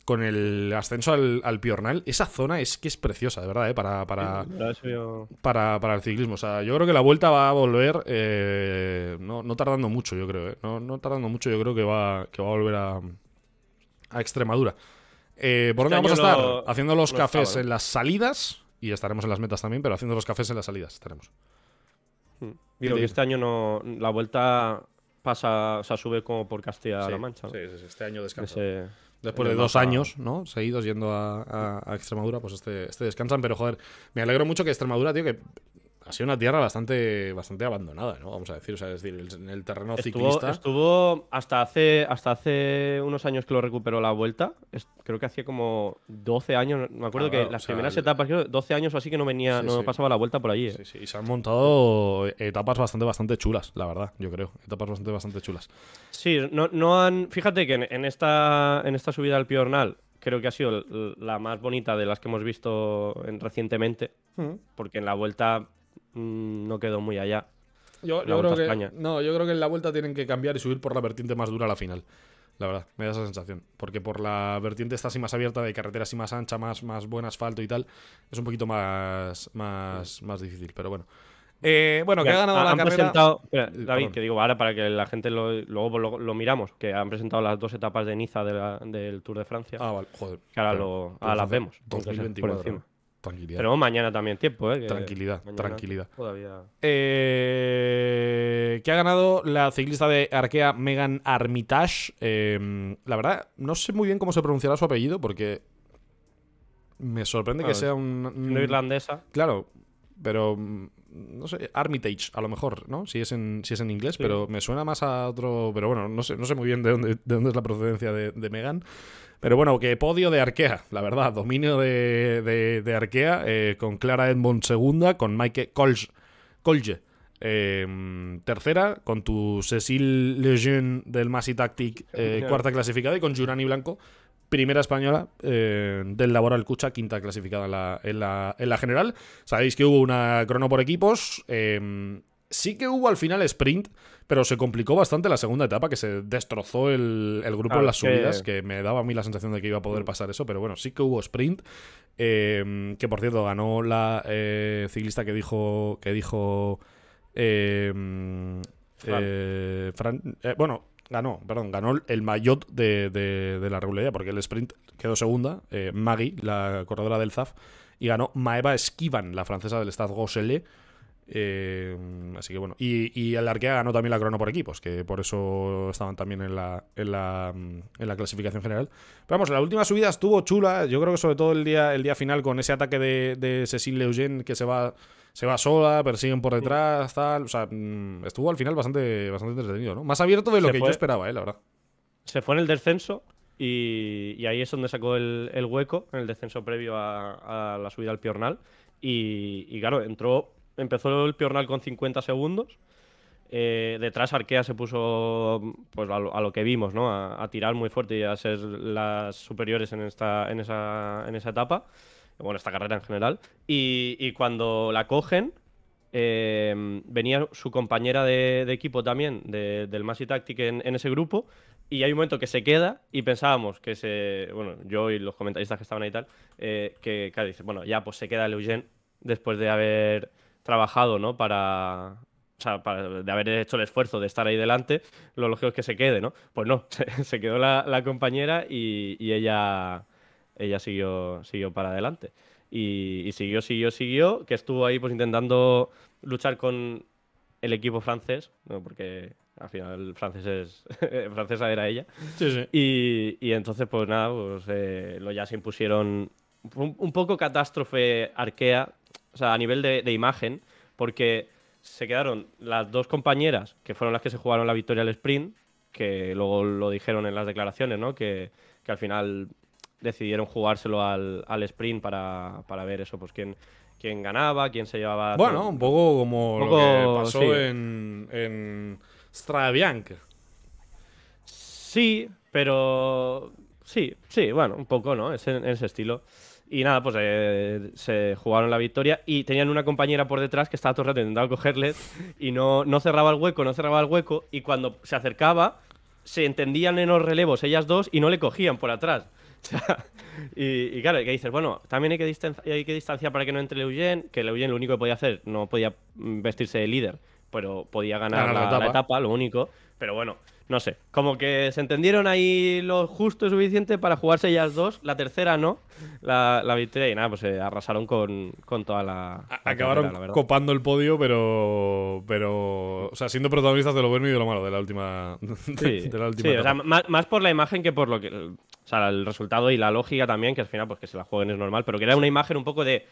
con el ascenso al, Piornal, esa zona es que es preciosa, de verdad, eh, para, para, para, para, el ciclismo. O sea, yo creo que la vuelta va a volver. Eh, no, tardando mucho, yo creo. No, no tardando mucho, yo creo que va, que va a volver a a Extremadura. Eh, ¿Por este dónde vamos a estar? haciendo los, cafés en las salidas. Y estaremos en las metas también, pero haciendo los cafés en las salidas estaremos. Y hmm. que este año no. La vuelta pasa, o sea, sube como por Castilla-La Mancha. Sí, sí, este año descansa. Después de dos años, ¿no? Seguidos yendo a, Extremadura, pues este, este descansan. Pero joder, me alegro mucho que Extremadura, tío, que ha sido una tierra bastante, bastante abandonada, ¿no? Vamos a decir, o sea, decir, en el terreno ciclista. Estuvo hasta hace, hasta hace unos años que lo recuperó la vuelta. creo que hacía como 12 años. Me acuerdo ah, que las primeras etapas, 12 años o así que no venía, no pasaba la vuelta por allí. Eh. Sí, sí, y se han montado etapas bastante, bastante chulas, la verdad, yo creo. Etapas bastante, bastante chulas. Sí, no, han. Fíjate que en, esta, en esta subida al Piornal creo que ha sido la más bonita de las que hemos visto recientemente, mm. porque en la vuelta Mm, no quedó muy allá. Yo, creo que, no, yo creo que en la vuelta tienen que cambiar y subir por la vertiente más dura a la final. La verdad, me da esa sensación. Porque por la vertiente está así más abierta, de carretera así más ancha, más, más buen asfalto y tal, es un poquito más, más, más difícil. Pero bueno. Eh, bueno, que ha ganado la Presentado, eh, David, que digo, ahora para que la gente lo, luego lo, miramos, que han presentado las dos etapas de Niza del Tour de Francia. Ah, vale, joder. Que ahora, lo, las vemos. 2024. ¿eh? Tranquilidad. Pero mañana también tiempo, ¿eh? tranquilidad, tranquilidad. Todavía. Eh, que ha ganado la ciclista de Arkea Megan Armitage. Em, la verdad, no sé muy bien cómo se pronunciará su apellido porque me sorprende que sea un, ¿No irlandesa. Claro, pero no sé, Armitage, a lo mejor, ¿no? Si es en, si es en inglés, pero me suena más a otro. Pero bueno, no sé, no sé muy bien de dónde, es la procedencia de, Megan. Pero bueno, que podio de Arkea, la verdad, dominio de, de, Arkea, eh, con Clara Edmond segunda, con Mike Colge, eh, tercera, con tu Cecil Lejeune del Masi Tactic eh, cuarta clasificada y con Jurani Blanco primera española eh, del Laboral Cucha, quinta clasificada en la, general. Sabéis que hubo una crono por equipos. Em, sí que hubo al final sprint, pero se complicó bastante la segunda etapa, que se destrozó el, grupo ah, en las subidas, que... me daba a mí la sensación de que iba a poder mm. pasar eso, pero bueno, sí que hubo sprint. Em, que por cierto, ganó la eh, ciclista que dijo. que dijo. Em, eh, bueno, ganó, perdón, ganó el maillot de, de, la regularidad, porque el sprint quedó segunda, eh, Maggie, la corredora del ZAF, y ganó Maeva Esquivan, la francesa del Stade Gosselet. Eh, así que bueno, y, y el Arkea ganó también la crono por equipos, que por eso estaban también en la, en la, mm, en la clasificación general. Pero vamos, la última subida estuvo chula, yo creo que sobre todo el día, el día final con ese ataque de, de Cecil que se va se va sola, persiguen por detrás, tal. O sea, mm, estuvo al final bastante, bastante entretenido, ¿no? Más abierto de lo que yo esperaba, ¿eh? La verdad. Se fue en el descenso y, ahí es donde sacó el, hueco, en el descenso previo a, la subida al Piornal. Y, claro, entró, empezó el Piornal con 50 segundos. Eh, detrás Arkea se puso pues a lo, que vimos, ¿no? A, tirar muy fuerte y a ser las superiores en esta en esa, en esa etapa bueno, esta carrera en general, y, cuando la cogen, eh, venía su compañera de, equipo también, del Masi Tactic en, en, ese grupo, y hay un momento que se queda y pensábamos que se, bueno, yo y los comentaristas que estaban ahí y tal, eh, que claro, dice, bueno, ya pues se queda el después de haber trabajado, ¿no? Para, o sea, de haber hecho el esfuerzo de estar ahí delante, lo lógico es que se quede, ¿no? Pues no, se, quedó la, compañera y ella ella siguió, siguió para adelante. Y, siguió, siguió, siguió, que estuvo ahí pues intentando luchar con el equipo francés, porque al final francés francesa era ella. Sí, sí. Y, entonces pues nada, pues eh, lo ya se impusieron un, poco catástrofe arquea, o sea, a nivel de, imagen, porque se quedaron las dos compañeras que fueron las que se jugaron la victoria al sprint, que luego lo dijeron en las declaraciones, ¿no? Que, que al final decidieron jugárselo al, sprint para, ver eso, pues quién, quién ganaba, quién se llevaba. Bueno, un poco como lo que pasó en, en Sí, pero. Sí, sí, bueno, un poco, ¿no? Es en, ese estilo. Y nada, pues eh, se jugaron la victoria y tenían una compañera por detrás que estaba todo el rato intentando y no, no cerraba el hueco, no cerraba el hueco. Y cuando se acercaba, se entendían en los relevos ellas dos y no le cogían por atrás. y, claro, que dices, bueno, también hay que, distanciar, hay que para que no entre Leuyen, que Leuyen lo único que podía hacer, no podía mm, vestirse de líder, pero podía ganar, la, etapa. lo único. Pero bueno, no sé, como que se entendieron ahí lo justo y suficiente para jugarse ellas dos, la tercera no, la, la victoria y nada, pues se arrasaron con, con toda la... Acabaron copando el podio, pero... pero O sea, siendo protagonistas de lo bueno y de lo malo de la última... De, la última más, por la imagen que por lo que... O sea, el resultado y la lógica también, que al final pues que se la jueguen es normal, pero que era una imagen un poco de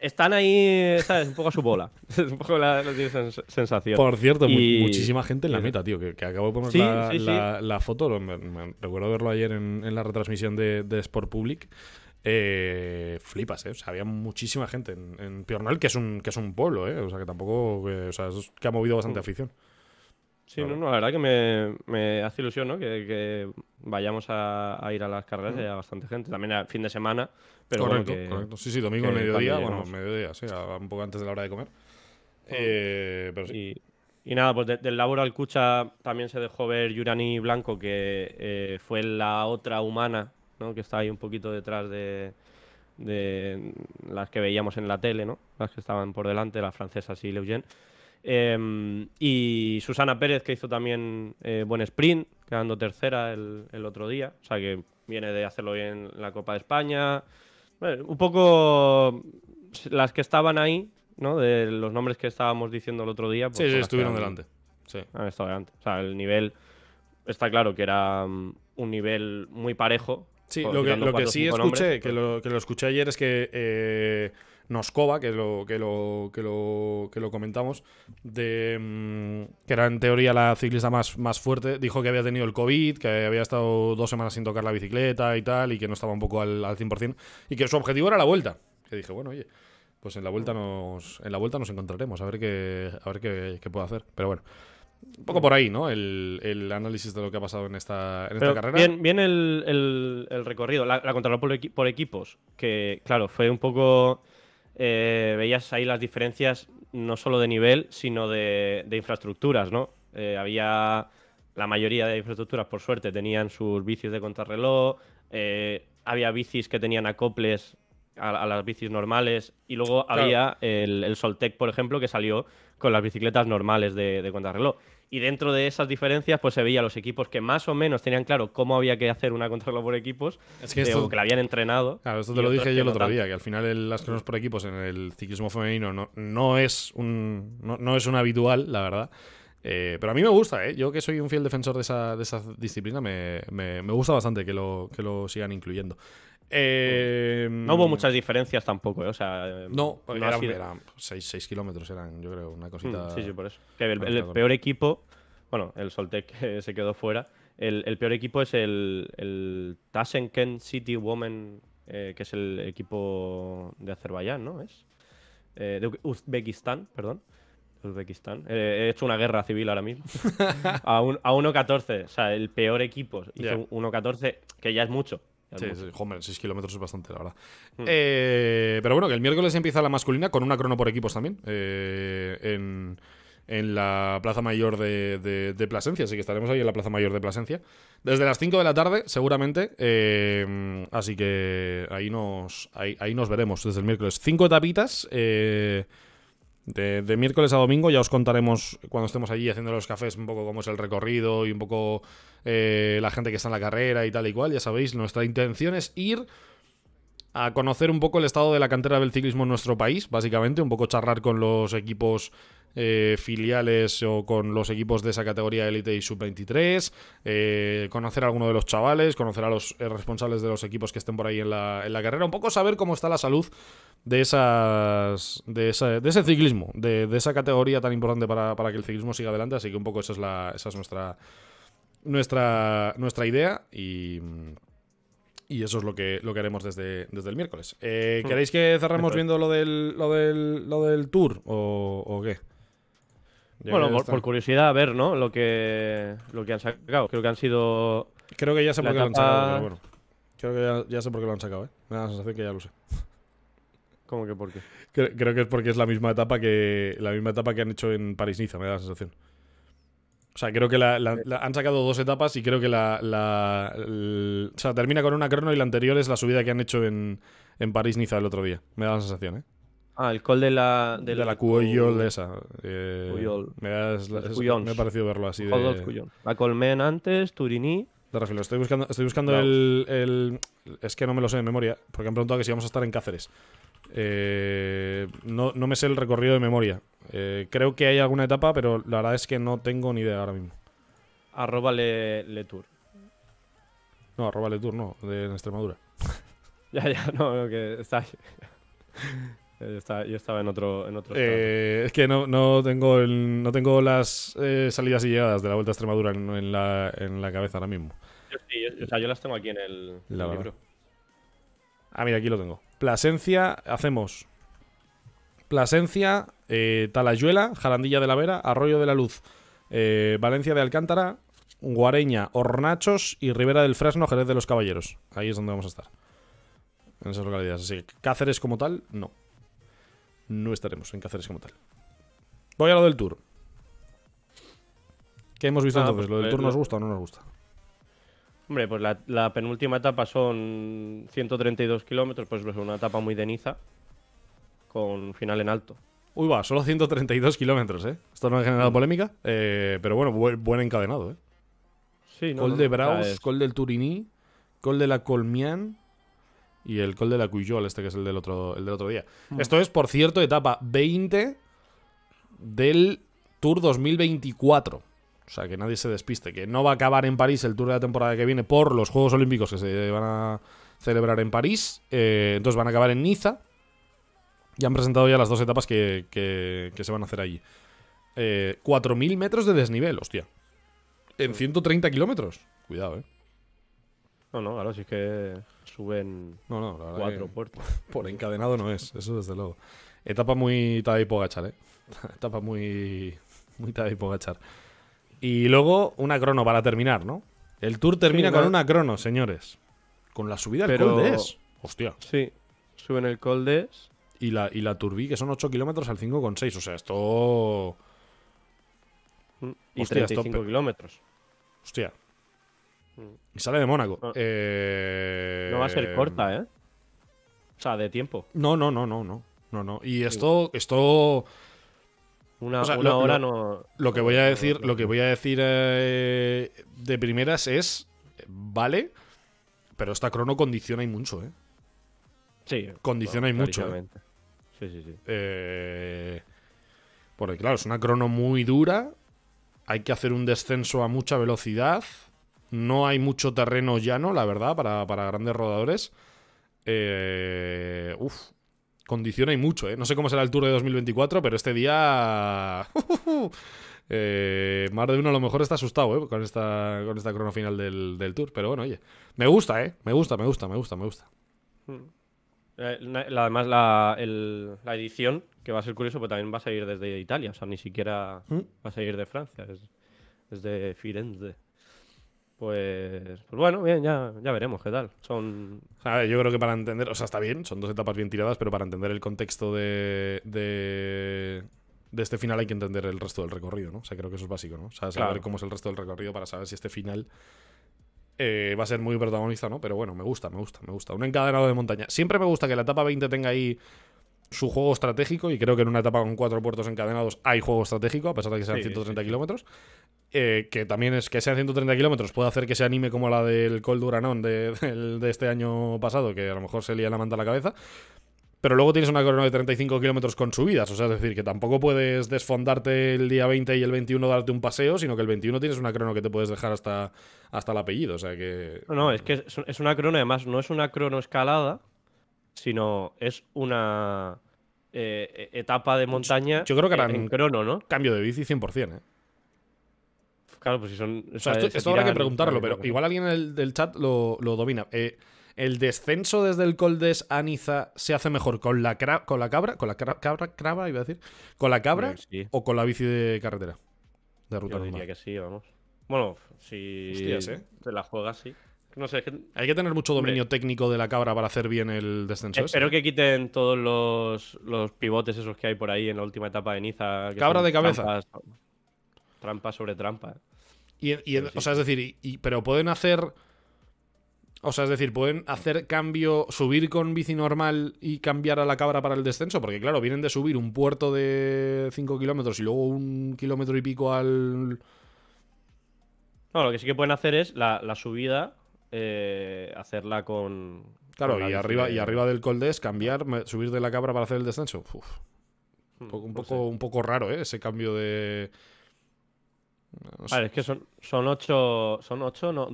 están ahí, ¿sabes? Un poco a su bola. Es un poco la, sensación. Por cierto, muchísima gente en la meta, tío, que, que acabo la, foto, recuerdo verlo ayer en, la retransmisión de, Sport Public. Eh, flipas, eh. había muchísima gente en, en Piornal, que es un que es un pueblo, eh. O sea, que tampoco. que ha movido bastante mm. afición. Sí, no, la verdad que me, hace ilusión, ¿no? Que, vayamos a, ir a las carreras mm. y haya bastante gente. También a fin de semana, correcto, correcto. Sí, sí, domingo mediodía, bueno, mediodía, sí, un poco antes de la hora de comer. Mm. pero sí. Y nada, pues del labor Alcucha también se dejó ver Yurani Blanco, que eh, fue la otra humana, ¿no? que está ahí un poquito detrás de, las que veíamos en la tele, ¿no? las que estaban por delante, las francesas y Leugen. Em, y Susana Pérez, que hizo también eh, buen sprint, quedando tercera el, otro día. O sea que viene de hacerlo bien en la Copa de España. un poco las que estaban ahí ¿no? De los nombres que estábamos diciendo el otro día. Pues, sí, sí, estuvieron delante. Sí. Han estado delante. O sea, el nivel. Está claro que era mm, un nivel muy parejo. Sí, lo que, lo sí escuché, pues que, lo, escuché ayer es que eh, Noskova, que lo, que lo, que lo, lo comentamos, de, mm, que era en teoría la ciclista más, más fuerte, dijo que había tenido el COVID, que había estado dos semanas sin tocar la bicicleta y tal, y que no estaba un poco al, al 100%, y que su objetivo era la vuelta. Que dije, bueno, oye, pues en la vuelta mm. nos, en la vuelta nos encontraremos, a ver qué, ver qué, puedo hacer. Pero bueno. Un poco por ahí, ¿no? El, análisis de lo que ha pasado en esta, carrera. Bien, bien el, recorrido, la, contrarreloj por, equipos, que claro, fue un poco... Eh, veías ahí las diferencias no solo de nivel, sino de, infraestructuras, ¿no? Eh, había... La mayoría de infraestructuras, por suerte, tenían sus bicis de contrarreloj, eh, había bicis que tenían acoples a, las bicis normales. Y luego había el, Soltec, por ejemplo, que salió con las bicicletas normales de, de contrarreloj. Y dentro de esas diferencias, pues se veía los equipos que más o menos tenían claro cómo había que hacer una contrarreloj por equipos, es que, eh, que la habían entrenado. Claro, esto te lo dije yo el otro día, que al final las cronos por equipos en el ciclismo femenino no, no es un no, es un habitual, la verdad. Eh, pero a mí me gusta, eh. Yo que soy un fiel defensor de esa, disciplina, me, me, me gusta bastante que lo, que lo sigan incluyendo. Eh, no hubo muchas diferencias tampoco, eh, o sea, eh, no, eran, 6, kilómetros, eran, yo creo, una mm, cosita. Sí, sí, por eso. el, peor equipo, bueno, el Soltec se quedó fuera. El, peor equipo es el, el City Women, que es el equipo de Azerbaiyán, ¿no? Es de Uzbekistán, perdón. Uzbekistán. he hecho una guerra civil ahora mismo. a, 1-14. O sea, el peor equipo hizo yeah. 1-14, que ya es mucho. Sí, sí, 6 kilómetros es bastante, la verdad. Hmm. Eh, pero bueno, que el miércoles empieza la masculina con una crono por equipos también. Eh, en, la Plaza Mayor de, de, Plasencia, así que estaremos ahí en la Plaza Mayor de Plasencia. Desde las 5 de la tarde, seguramente. Eh, así que ahí nos, ahí, nos veremos desde el miércoles. Cinco tapitas. Eh, de, miércoles a domingo ya os contaremos cuando estemos allí haciendo los cafés un poco cómo es el recorrido y un poco eh, la gente que está en la carrera y tal y cual. Ya sabéis, nuestra intención es ir a conocer un poco el estado de la cantera del ciclismo en nuestro país, básicamente, un poco charlar con los equipos eh, filiales o con los equipos de esa categoría élite y sub-23, eh, conocer a alguno de los chavales, conocer a los eh, responsables de los equipos que estén por ahí en la, en la carrera, un poco saber cómo está la salud de, esas, de, ese ciclismo, de, esa categoría tan importante para, que el ciclismo siga adelante, así que un poco esa es, la, esa nuestra, nuestra, nuestra idea y... Y eso es lo que, lo que haremos desde, el miércoles. Mm. ¿Queréis que cerremos viendo lo del, lo del, lo del tour o qué? bueno, por, curiosidad, a ver, ¿no? Lo que, lo que han sacado. Creo que han sido. Creo que ya sé por qué lo han sacado, pero bueno. Creo que ya, sé por qué lo han sacado, ¿eh? Me da la sensación que ya lo sé. ¿Cómo que por qué? Creo, que es porque es la misma etapa que la misma etapa que han hecho en París-Niza, me da la sensación. O sea, creo que la, han sacado dos etapas y creo que la, O sea, termina con una crono y la anterior es la subida que han hecho en París-Niza el otro día. Me da la sensación, ¿eh? Ah, el col de la... De, la, Cuyol esa. Eh, cuyol. Me, ha parecido verlo así. De... La Colmen antes, Turini... De refiero, estoy buscando, el, Es que no me lo sé de memoria, porque han preguntado que si vamos a estar en Cáceres. Eh, no, me sé el recorrido de memoria. Eh, creo que hay alguna etapa, pero la verdad es que no tengo ni idea ahora mismo. Arroba le, tour. No, arroba le tour, no, de Extremadura. ya, ya, no, que está. Eh, yo estaba, en otro. En eh, es que no, tengo no tengo las eh, salidas y llegadas de la Vuelta a Extremadura en, la, cabeza ahora mismo. Yo sí, las tengo aquí en el, libro. Ah, mira, aquí lo tengo. Plasencia, hacemos. Plasencia, Talayuela, Jarandilla de la Vera, Arroyo de la Luz, Valencia de Alcántara, Guareña, Hornachos y Rivera del Fresno, Jerez de los Caballeros. Ahí es donde vamos a estar. En esas localidades. Así que Cáceres como tal, no no estaremos en Cáceres como tal. Voy a lo del tour. ¿Qué hemos visto ah, entonces? Pues, ¿Lo del eh, tour nos gusta o no nos gusta? Hombre, pues la, penúltima etapa son 132 kilómetros, pues es una etapa muy de Niza, con final en alto. Uy, va, solo 132 kilómetros, ¿eh? Esto no ha generado mm. polémica, eh, pero bueno, buen, encadenado, ¿eh? Sí, Col de Braus, col del turini col de la Colmian y el col de la Cuyol, este que es el del otro, el del otro día. Ah. Esto es, por cierto, etapa 20 del Tour 2024. O sea, que nadie se despiste, que no va a acabar en París el Tour de la temporada que viene por los Juegos Olímpicos que se van a celebrar en París. Eh, entonces van a acabar en Niza. Y han presentado ya las dos etapas que, se van a hacer allí. 4.000 eh, metros de desnivel, hostia. En 130 kilómetros. Cuidado, eh. No, no, claro, si es que suben cuatro puertos Por encadenado no es, eso desde luego. Etapa muy y Pogachar, ¿eh? Etapa muy, muy Tadej Pogachar. Y luego una crono para terminar, ¿no? El Tour termina con una crono, señores. Con la subida del Col Coldes. Hostia. Sí, suben el Coldes. Y la, y la turbi que son 8 kilómetros al 5,6. O sea, esto... Mm, y 35 kilómetros. Hostia, y sale de Mónaco. Eh, no, va a ser corta, ¿eh? O sea, de tiempo. No, no, no, no, no. No, no. Y esto, esto. Una, hora no. Lo que voy a decir, lo que voy a decir eh, de primeras es. Vale. Pero esta crono condiciona y mucho, ¿eh? Sí. Condiciona y mucho. ¿eh? Sí, sí, sí. porque, claro, es una crono muy dura. Hay que hacer un descenso a mucha velocidad. No hay mucho terreno llano, la verdad, para, grandes rodadores. Eh, condiciona y mucho, ¿eh? No sé cómo será el Tour de 2024, pero este día... Eh, más de uno a lo mejor está asustado ¿eh? con, esta, con esta crono final del, Tour. Pero bueno, oye, me gusta, ¿eh? Me gusta, me gusta, me gusta, me gusta. Hmm. Eh, además, la, edición, que va a ser curioso, pues también va a salir desde Italia, o sea, ni siquiera hmm. va a salir de Francia, es, es, de Firenze. Pues, pues, bueno, bien, ya, veremos qué tal. Son. yo creo que para entender, o sea, está bien, son dos etapas bien tiradas, pero para entender el contexto de, este final hay que entender el resto del recorrido, ¿no? O sea, creo que eso es básico, ¿no? O sea, saber cómo es el resto del recorrido para saber si este final eh, va a ser muy protagonista, ¿no? Pero bueno, me gusta, me gusta, me gusta. Un encadenado de montaña. Siempre me gusta que la etapa 20 tenga ahí su juego estratégico y creo que en una etapa con cuatro puertos encadenados hay juego estratégico, a pesar de que sean 130 kilómetros. Eh, que también es que sean 130 kilómetros, puede hacer que se anime como la del Col Duranón de, este año pasado, que a lo mejor se lía la manta a la cabeza. Pero luego tienes una crono de 35 kilómetros con subidas, o sea, es decir, que tampoco puedes desfondarte el día 20 y el 21 darte un paseo, sino que el 21 tienes una crono que te puedes dejar hasta, hasta el apellido, o sea que... No, no, es que es una crono, además, no es una crono escalada, sino es una eh, e, etapa de montaña yo, creo que en crono, ¿no? Cambio de bici 100%, ¿eh? Claro, pues si son. esto, habrá que preguntarlo, pero igual alguien del, chat lo, domina. Eh, ¿El descenso desde el Coldes a Niza se hace mejor con la, con la cabra? ¿Con la cabra, cabra, craba iba a decir? ¿Con la cabra o con la bici de carretera? De ruta Yo diría que sí, vamos. Bueno, si Hostias, te ¿eh? la juegas, sí. No sé, Hay que tener mucho dominio técnico de la cabra para hacer bien el descenso. ¿eh? Espero que quiten todos los, pivotes esos que hay por ahí en la última etapa de Niza. cabra de cabeza. trampa sobre trampa. O sea, es decir, pero pueden hacer. O sea, es decir, pueden hacer cambio, subir con bici normal y cambiar a la cabra para el descenso, porque claro, vienen de subir un puerto de 5 kilómetros y luego un kilómetro y pico al... No, lo que sí que pueden hacer es la, subida, eh, hacerla con... Claro, y, arriba, y arriba del es cambiar, subir de la cabra para hacer el descenso. Un, poco, un, pues poco, un poco raro, ¿eh? Ese cambio de... Vale, es que son, son 8, son 8, no,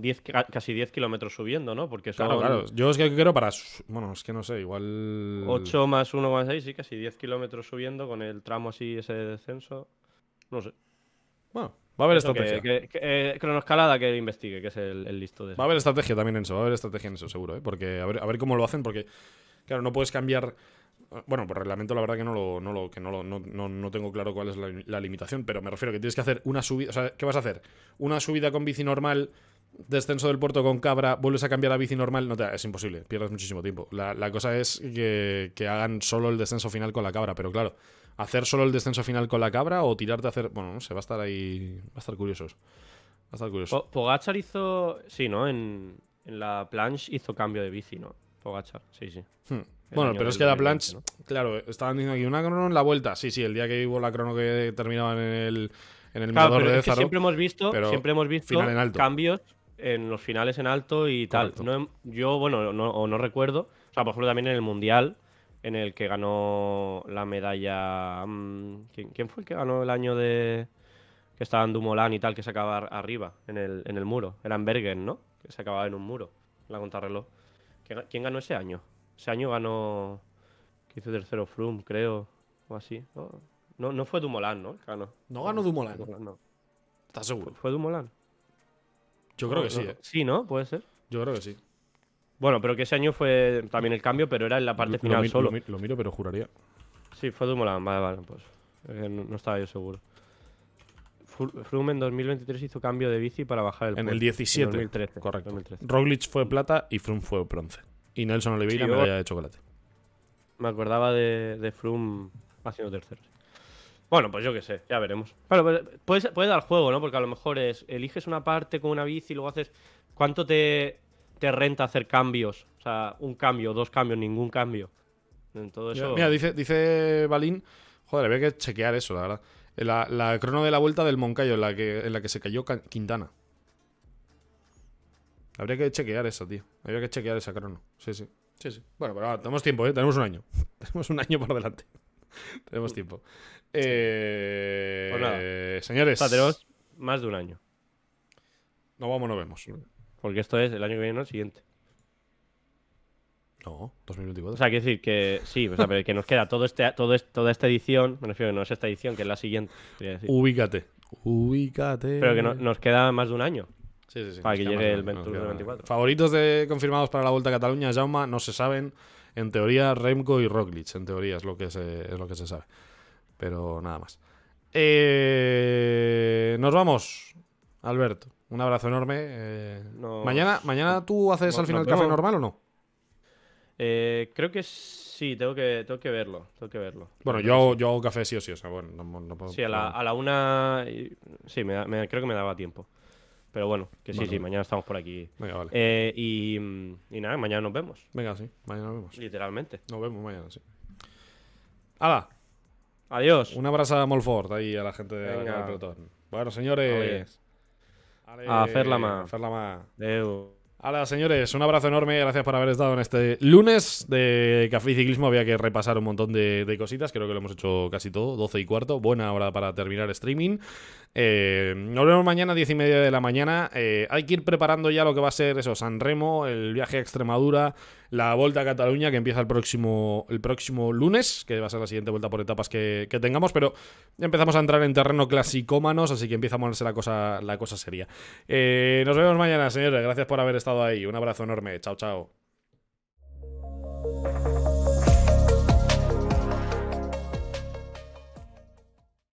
casi 10 kilómetros subiendo, ¿no? Porque Claro, claro. Yo es que quiero para. Bueno, es que no sé, igual. 8 más 1 más 6, sí, casi 10 kilómetros subiendo con el tramo así, ese descenso. No sé. Bueno, va a haber estrategia. Que, eh, cronoscalada que investigue, que es el, listo de Va a haber estrategia también en eso, va a haber estrategia en eso, seguro, ¿eh? Porque a ver, a ver cómo lo hacen, porque. Claro, no puedes cambiar bueno, por reglamento la verdad que no lo, no que no, lo, no, no, tengo claro cuál es la, limitación, pero me refiero que tienes que hacer una subida. O sea, ¿qué vas a hacer? ¿Una subida con bici normal? Descenso del puerto con cabra, vuelves a cambiar a bici normal, no te, es imposible, pierdes muchísimo tiempo. La, cosa es que, hagan solo el descenso final con la cabra, pero claro, hacer solo el descenso final con la cabra o tirarte a hacer. Bueno, no sé, va a estar ahí. Va a estar curiosos. Va a estar curioso. Pogachar hizo. Sí, ¿no? En, la planche hizo cambio de bici, ¿no? Pogachar, sí, sí. Hmm. Bueno, pero es que la Planche, claro, estaban diciendo aquí una crono en la vuelta. Sí, sí, el día que hubo la crono que terminaban en el, en el de siempre hemos visto, siempre hemos visto cambios en los finales en alto y tal. yo, bueno, no, o no recuerdo. O sea, por ejemplo, también en el Mundial, en el que ganó la medalla. Mm, ¿Quién, fue el que ganó el año de. que estaba en Dumoulin y tal, que se acaba arriba, en el, en el muro? Era en Bergen, ¿no? Que se acababa en un muro, la contrarreloj. ¿Quién ganó ese año? Ese año ganó. Que hizo tercero frum creo. O así. No, no, fue Dumolan, ¿no? No ganó Dumolan. No. ¿Estás seguro? ¿Fue, Dumolan. Yo creo que sí. ¿eh? Sí, ¿no? Puede ser. Yo creo que sí. Bueno, pero que ese año fue también el cambio, pero era en la parte final solo. Lo miro, pero juraría. Sí, fue Dumolan, Vale, vale, pues. Eh, no estaba yo seguro. Froome en 2023 hizo cambio de bici para bajar el En el 17. En 2013, correcto. 2013. Roglic fue plata y Froome fue bronce. Y Nelson Oliveira sí, medalla de chocolate. Me acordaba de, de Froome haciendo terceros. Bueno, pues yo qué sé, ya veremos. Bueno, pues, puedes, dar juego, ¿no? Porque a lo mejor es eliges una parte con una bici y luego haces. ¿Cuánto te, renta hacer cambios? O sea, un cambio, dos cambios, ningún cambio. En todo Mira, dice, dice Balín. Joder, había que chequear eso, la verdad. La, la crono de la vuelta del Moncayo, la que, en la que se cayó Quintana. Habría que chequear eso, tío. Habría que chequear esa crono. Sí, sí. Sí, Bueno, pero ahora, tenemos tiempo, ¿eh? Tenemos un año. tenemos un año por delante. tenemos tiempo. Eh, pues señores. más de un año. No vamos, no vemos. Porque esto es el año que viene, el siguiente. No, dos minutos 2024. O sea, quiero decir que sí, que nos queda todo este, todo toda esta edición, me refiero que no es esta edición, que es la siguiente. Ubícate, ubícate. Pero que nos queda más de un año. Para que llegue el 24. Favoritos de, confirmados para la Vuelta a Cataluña, Jauma, no se saben. En teoría, Remco y Roglic, en teoría, es lo que se, es lo que se sabe. Pero nada más. Eh, nos vamos, Alberto. Un abrazo enorme. Eh, mañana, mañana tú haces al final el café normal o no? Eh, creo que sí, tengo que, tengo que verlo. Tengo que verlo Bueno, yo hago, yo café sí o sí, o sea, Sí, a la, una. Sí, creo que me daba tiempo. Pero bueno, que sí, sí, mañana estamos por aquí. Venga, vale. Eh, y, nada, mañana nos vemos. Venga, sí, mañana nos vemos. Literalmente. Nos vemos mañana, sí. ¡Hala! Adiós. Un abrazo a Molford ahí a la gente de Bueno, señores. A hacer la Hola señores, un abrazo enorme, gracias por haber estado en este lunes de Café y Ciclismo. Había que repasar un montón de, cositas, creo que lo hemos hecho casi todo, 12 y cuarto, buena hora para terminar streaming. Eh, nos vemos mañana, 10 y media de la mañana. Eh, hay que ir preparando ya lo que va a ser eso, San Remo, el viaje a Extremadura, la Vuelta a Cataluña que empieza el próximo, el próximo lunes, que va a ser la siguiente vuelta por etapas que, tengamos, pero empezamos a entrar en terreno clasicómanos, así que empieza a ponerse la cosa, la cosa seria. Eh, nos vemos mañana, señores. Gracias por haber estado ahí. Un abrazo enorme. Chao, chao.